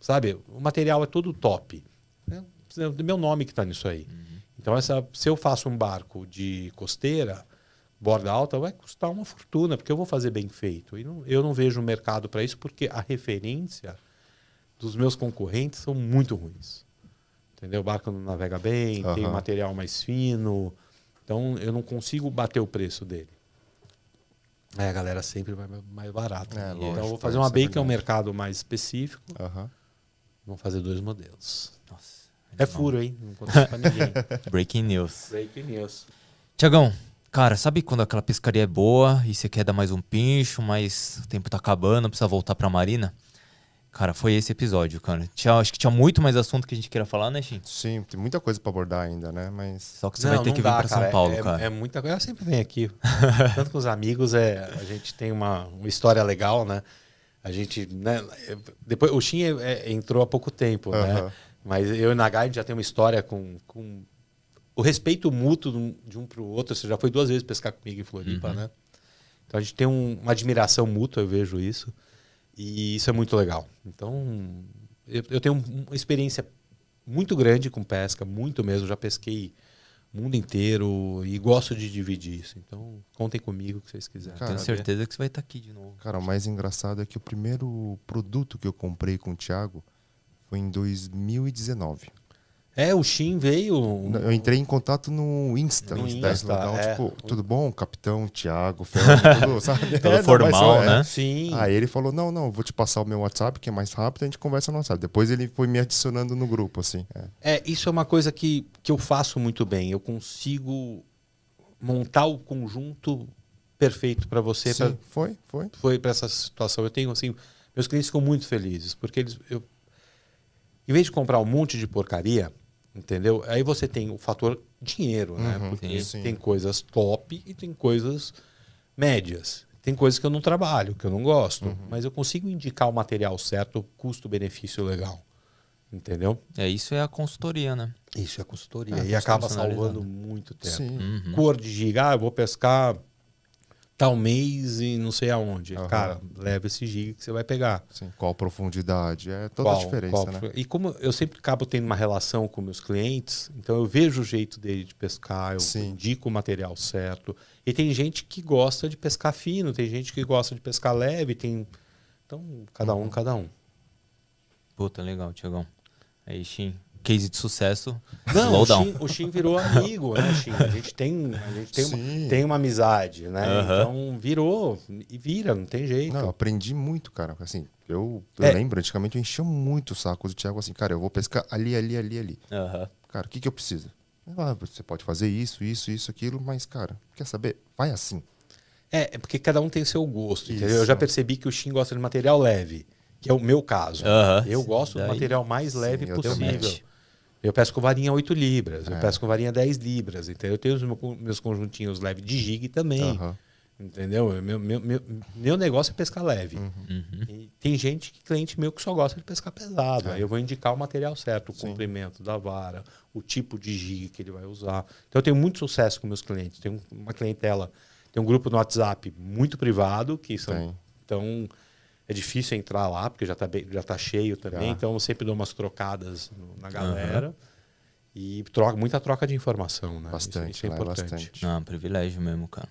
Sabe? O material é todo top. É, é meu nome que está nisso aí. Uhum. Então, essa, se eu faço um barco de costeira, borda alta, vai custar uma fortuna, porque eu vou fazer bem feito. E não, eu não vejo mercado para isso, porque a referência dos meus concorrentes são muito ruins. Entendeu? O barco não navega bem, uhum. tem material mais fino. Então eu não consigo bater o preço dele. É, a galera sempre vai mais barato. É, então, lógico, então eu vou fazer é, uma bacon, que é um mercado mais específico. Uhum. Vou fazer dois modelos. Nossa. É não. furo, hein? Não consigo pra ninguém. Breaking news. Breaking news. Tiagão, cara, sabe quando aquela pescaria é boa e você quer dar mais um pincho, mas o tempo tá acabando, precisa voltar pra marina? Cara, foi esse episódio, cara. Tinha, acho que tinha muito mais assunto que a gente queira falar, né, Shin? Sim, tem muita coisa pra abordar ainda, né? Mas. Só que você não, vai ter que dá, vir pra cara. São Paulo, é, cara. É, é muita coisa. Eu sempre venho aqui. Tanto com os amigos, é, a gente tem uma, uma história legal, né? A gente. Né, depois, o Shin é, é, entrou há pouco tempo, né? Mas eu e Nagai já tem uma história com, com o respeito mútuo de um pro outro. Você já foi duas vezes pescar comigo em Floripa, uhum. né? Então a gente tem um, uma admiração mútua, eu vejo isso. E isso é muito legal. Então, eu, eu tenho uma experiência muito grande com pesca, muito mesmo. Já pesquei mundo inteiro e gosto de dividir isso. Então, contem comigo o que vocês quiserem. Cara, Tenho certeza que você vai estar aqui de novo. Cara, o mais engraçado é que o primeiro produto que eu comprei com o Thiago foi em 2019. É, o Shin veio. Eu entrei em contato no Insta, no Insta é. tipo, tudo bom, capitão, Thiago, Fernando, tudo, sabe? Todo é, formal, não, é. né? É. Sim. Aí ele falou: não, não, vou te passar o meu WhatsApp, que é mais rápido, a gente conversa no WhatsApp. Depois ele foi me adicionando no grupo, assim. É, é isso é uma coisa que, que eu faço muito bem. Eu consigo montar o conjunto perfeito para você. Sim, pra, foi, foi. Foi para essa situação. Eu tenho, assim, meus clientes ficam muito felizes, porque eles. Eu, em vez de comprar um monte de porcaria, Entendeu? Aí você tem o fator dinheiro, né? Uhum, Porque sim. tem coisas top e tem coisas médias. Tem coisas que eu não trabalho, que eu não gosto, uhum. mas eu consigo indicar o material certo, custo-benefício legal. Entendeu? É, isso é a consultoria, né? Isso é a consultoria. É, e acaba salvando muito tempo. Sim. Uhum. Cor de giga, ah, eu vou pescar tal mês e não sei aonde. Uhum. Cara, leva esse giga que você vai pegar. Sim, qual profundidade? É toda qual, a diferença, qual, né? E como eu sempre acabo tendo uma relação com meus clientes, então eu vejo o jeito dele de pescar, eu Sim. indico o material certo. E tem gente que gosta de pescar fino, tem gente que gosta de pescar leve, tem... Então, cada um, uhum. cada um. Puta, legal, Tiagão. Aí, Xim, case de sucesso. Não, O, Shin, o Shin virou amigo, né, Shin? A gente tem, a gente tem, uma, tem uma amizade, né? Uhum. Então virou e vira, não tem jeito. Não, eu aprendi muito, cara. Assim, eu, eu é. lembro, antigamente eu enchia muito o saco do Thiago assim, cara, eu vou pescar ali, ali, ali, ali. Uhum. Cara, o que, que eu preciso? Ah, você pode fazer isso, isso, isso, aquilo, mas, cara, quer saber? Vai assim. É, é porque cada um tem o seu gosto, entendeu? Eu já percebi que o Shin gosta de material leve que é o meu caso. Uh Eu gosto Daí, do material mais leve sim, possível. Eu peço com varinha 8 libras, é. eu peço com varinha 10 libras, Então Eu tenho os meus conjuntinhos leve de gig também. Uhum. Entendeu? Meu, meu, meu, meu, negócio é pescar leve. Uhum. uhum. tem gente, cliente meu, que só gosta de pescar pesado. É. Aí eu vou indicar o material certo, o comprimento da vara, o tipo de gig que ele vai usar. Então eu tenho muito sucesso com meus clientes. Tenho uma clientela, tem um grupo no WhatsApp muito privado, que são. tão é difícil entrar lá, porque já está já tá cheio também, já. então eu sempre dou umas trocadas no, na galera. Uhum. E troca, muita troca de informação, né? Bastante, isso, isso é importante. É bastante. Não, é um privilégio mesmo, cara.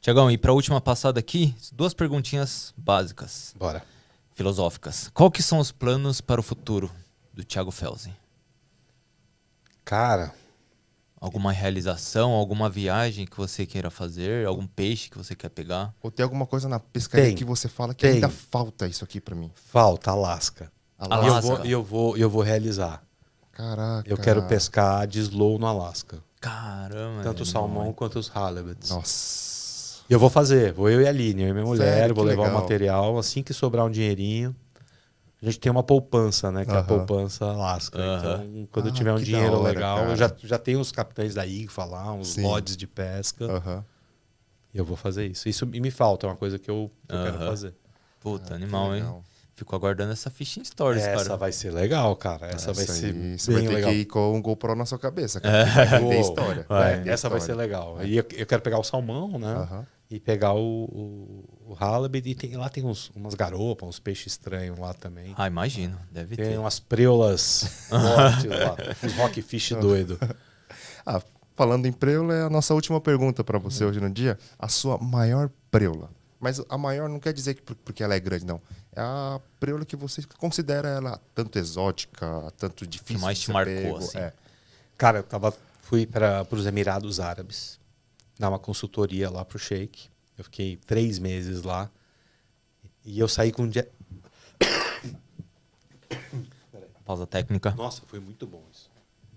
Tiagão, e para a última passada aqui, duas perguntinhas básicas. Bora. Filosóficas. Qual que são os planos para o futuro do Thiago Felsen? Cara, Alguma realização, alguma viagem que você queira fazer, algum peixe que você quer pegar? Ou tem alguma coisa na pescaria Tem. que você fala que Tem. ainda falta isso aqui pra mim? Falta Alasca. E eu Alasca. vou, e eu vou, e eu vou realizar. Caraca. Eu quero pescar de slow no Alasca. Caramba. Tanto o salmão quanto os halibuts. Nossa. E eu vou fazer, vou eu e a Aline, eu e minha mulher, Sério? vou Que levar legal. o material assim que sobrar um dinheirinho a gente tem uma poupança, né? Que uhum. é a poupança lasca. Uhum. Então, quando ah, eu tiver um dinheiro hora, legal, cara. eu já, já tenho os capitães da IGFA lá, uns mods lodes de pesca. Uhum. E eu vou fazer isso. Isso me falta, é uma coisa que eu, que eu quero fazer. Puta, ah, animal, hein? Fico aguardando essa ficha em stories, essa cara. Essa vai ser legal, cara. Essa, essa vai ser aí, Você vai ter legal. que ir com um GoPro na sua cabeça, cara. É. Vai ter história. Vai. Vai ter essa história. vai ser legal. É. E eu, eu, quero pegar o salmão, né? E pegar o, o o halibut. E tem, lá tem uns, umas garopas, uns peixes estranhos lá também. Ah, imagino. Deve tem ter. Tem umas preulas fortes lá. Uns rockfish doido. ah, falando em preula, é a nossa última pergunta para você hum. hoje no dia. A sua maior preula. Mas a maior não quer dizer que porque ela é grande, não. É a preula que você considera ela tanto exótica, tanto difícil. Que mais te marcou, pego. assim. É. Cara, eu tava, fui para os Emirados Árabes, dar uma consultoria lá pro Sheik. Eu fiquei três meses lá. E eu saí com dia. Pausa técnica. Nossa, foi muito bom isso.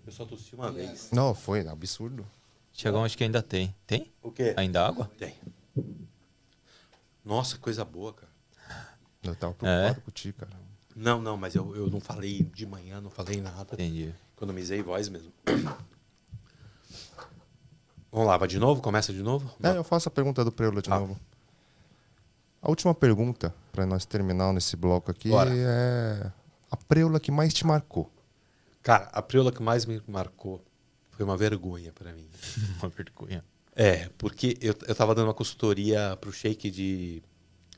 Eu só tossi uma vez. Não, foi absurdo. Chegou acho que ainda tem. Tem? O quê? Ainda água? Tem. Nossa, coisa boa, cara. Eu tava é? preocupado é? com ti, cara. Não, não, mas eu, eu não falei de manhã, não falei nada. Entendi. Economizei voz mesmo. Vamos lá, vai de novo? Começa de novo? É, eu faço a pergunta do Preula de ah. novo. A última pergunta, para nós terminar nesse bloco aqui, Bora. é a preula que mais te marcou. Cara, a preula que mais me marcou foi uma vergonha para mim. uma vergonha. É, porque eu, eu tava dando uma consultoria pro Sheik de,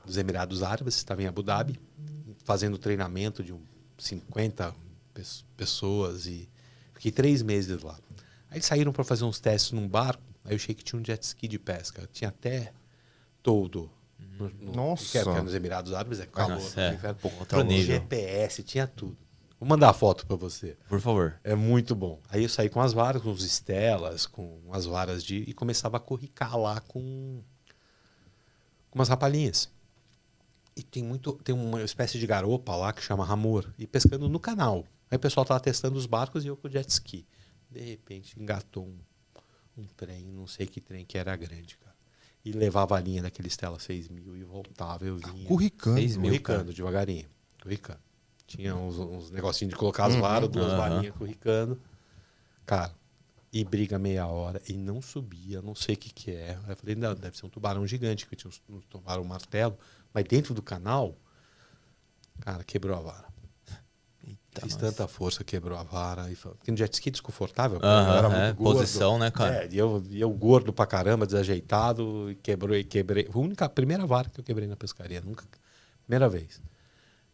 dos Emirados Árabes, estava em Abu Dhabi, fazendo treinamento de 50 pessoas e fiquei três meses lá. Aí eles saíram para fazer uns testes num barco. Aí eu achei que tinha um jet ski de pesca. Tinha até todo. No, no, Nossa. É, que é, nos Emirados Árabes é calor. Nossa, é. Inferno. Pô, então, GPS, tinha tudo. Vou mandar a foto para você. Por favor. É muito bom. Aí eu saí com as varas, com os estelas, com as varas de. e começava a corricar lá com. com umas rapalhinhas. E tem muito. tem uma espécie de garopa lá que chama Ramor. E pescando no canal. Aí o pessoal tava testando os barcos e eu com o jet ski de repente engatou um, um trem, não sei que trem que era grande, cara. E levava a linha daquele Estela 6 mil e voltava, eu vinha. curricando. mil, curricando, devagarinho. Curricando. Tinha uns, uns negocinhos de colocar as uhum. varas, uhum. duas varinhas curricando. Cara, e briga meia hora e não subia, não sei o que que é. Aí eu falei, não, deve ser um tubarão gigante, que tinha um, um tubarão martelo, mas dentro do canal, cara, quebrou a vara. Tá Fiz nossa. tanta força, quebrou a vara. E foi... Porque no jet ski desconfortável, uh -huh, era é, muito é, gordo. Posição, né, cara? É, e eu, eu gordo pra caramba, desajeitado, e quebrou e quebrei. Foi a única, a primeira vara que eu quebrei na pescaria, nunca. Primeira vez.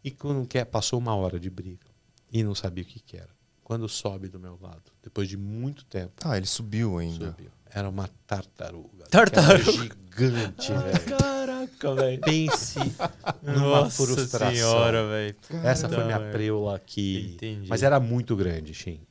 E quando quer, é, passou uma hora de briga e não sabia o que, que era quando sobe do meu lado, depois de muito tempo. Ah, ele subiu ainda. Subiu. Era uma tartaruga. Tartaruga. Gigante, ah, velho. Caraca, velho. Pense numa Nossa frustração. senhora, velho. Essa foi minha preula que... Entendi. Mas era muito grande, Shin.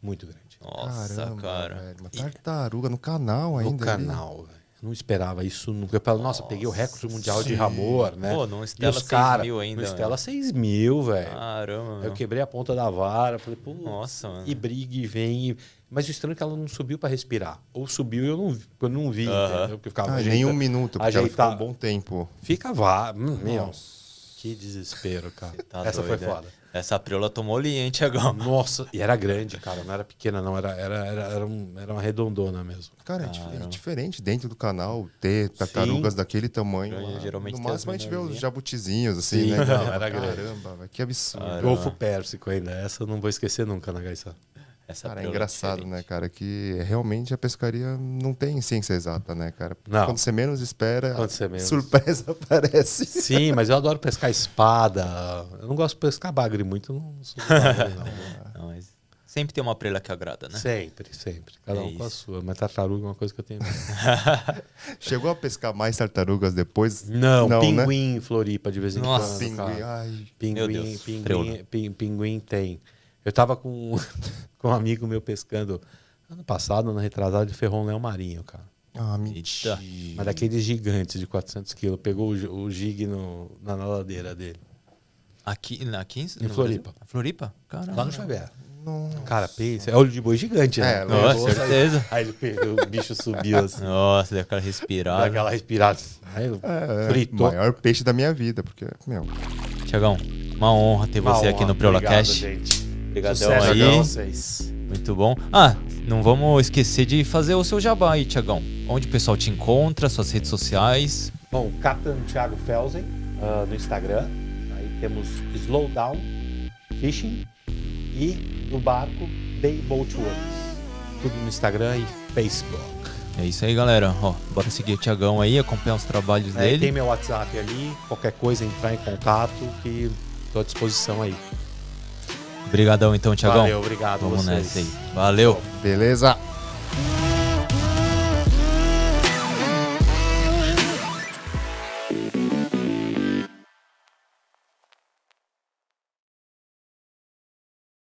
Muito grande. Nossa, Caramba, cara. Uma tartaruga no canal ainda. No canal, velho não esperava isso nunca. Eu falei, nossa, nossa peguei o recorde mundial sim. de Ramor, né? Pô, não Estela 6 cara, mil ainda. Não Estela 6 mil, velho. Caramba. Mano. Eu quebrei a ponta da vara, falei, pô, nossa, mano. E briga e vem. Mas o estranho é que ela não subiu para respirar. Ou subiu e eu não, eu não vi, uh -huh. entendeu? eu ficava ah, ajeita, nem um minuto, porque ajeita, ela ficou um bom tempo. Fica vá, hum, meu. Que desespero, cara. Tá Essa doida. foi é. foda. Essa priola tomou liente agora. Nossa, e era grande, cara. Não era pequena, não. Era, era, era, era, um, era uma redondona mesmo. Cara, é, é diferente dentro do canal ter tacarugas daquele tamanho. Eu, lá. Geralmente no máximo a gente vê os jabutizinhos, assim, Sim. né? Não, era Caramba, grande. que absurdo. Golfo Pérsico ainda. Essa eu não vou esquecer nunca, na né, Gaissá. Essa cara, é, é engraçado, né, diferente. né, cara? Que realmente a pescaria não tem ciência exata, né, cara? Não. Quando você menos espera, você menos... surpresa aparece. Sim, mas eu adoro pescar espada. Eu não gosto de pescar bagre muito, não sou bagre, não. Né? não mas... Sempre tem uma prela que agrada, né? Sempre, sempre. Cada é um isso. com a sua. Mas tartaruga é uma coisa que eu tenho Chegou a pescar mais tartarugas depois? Não, não né? pinguim né? Floripa de vez em Nossa, quando. Pinguim, cara. ai. Pinguim, pinguim, pinguim, pinguim tem. Eu estava com, com um amigo meu pescando ano passado, ano retrasado, ele ferrou um leão marinho, cara. Ah, mentira. Mas daqueles gigantes de 400 quilos. Pegou o, o gig no, na nadadeira dele. Aqui, aqui em, em Floripa. Brasil? Floripa? Caramba. Lá no Xavier. Nossa. Cara, pensa. É olho de boi gigante, né? É, Nossa, levou, certeza. Aí, aí, o bicho subiu assim. Nossa, deu aquela respirada. Deu aquela respirada. Aí é, é, fritou. É, maior peixe da minha vida, porque, meu. Tiagão, uma honra ter uma você honra, aqui no Prolacast. Obrigado, gente. Obrigadão aí. vocês. Muito bom. Ah, não vamos esquecer de fazer o seu jabá aí, Tiagão. Onde o pessoal te encontra, suas redes sociais. Bom, Capitão Thiago Felsen uh, no Instagram. Aí temos Slowdown, Fishing e no barco Boat Works. Tudo no Instagram e Facebook. É isso aí, galera. Ó, bora seguir o Tiagão aí, acompanhar os trabalhos é, dele. Tem meu WhatsApp ali, qualquer coisa, entrar em contato que estou à disposição aí. Obrigadão então, Tiagão. Valeu, obrigado. Vamos vocês. nessa aí. Valeu. Beleza.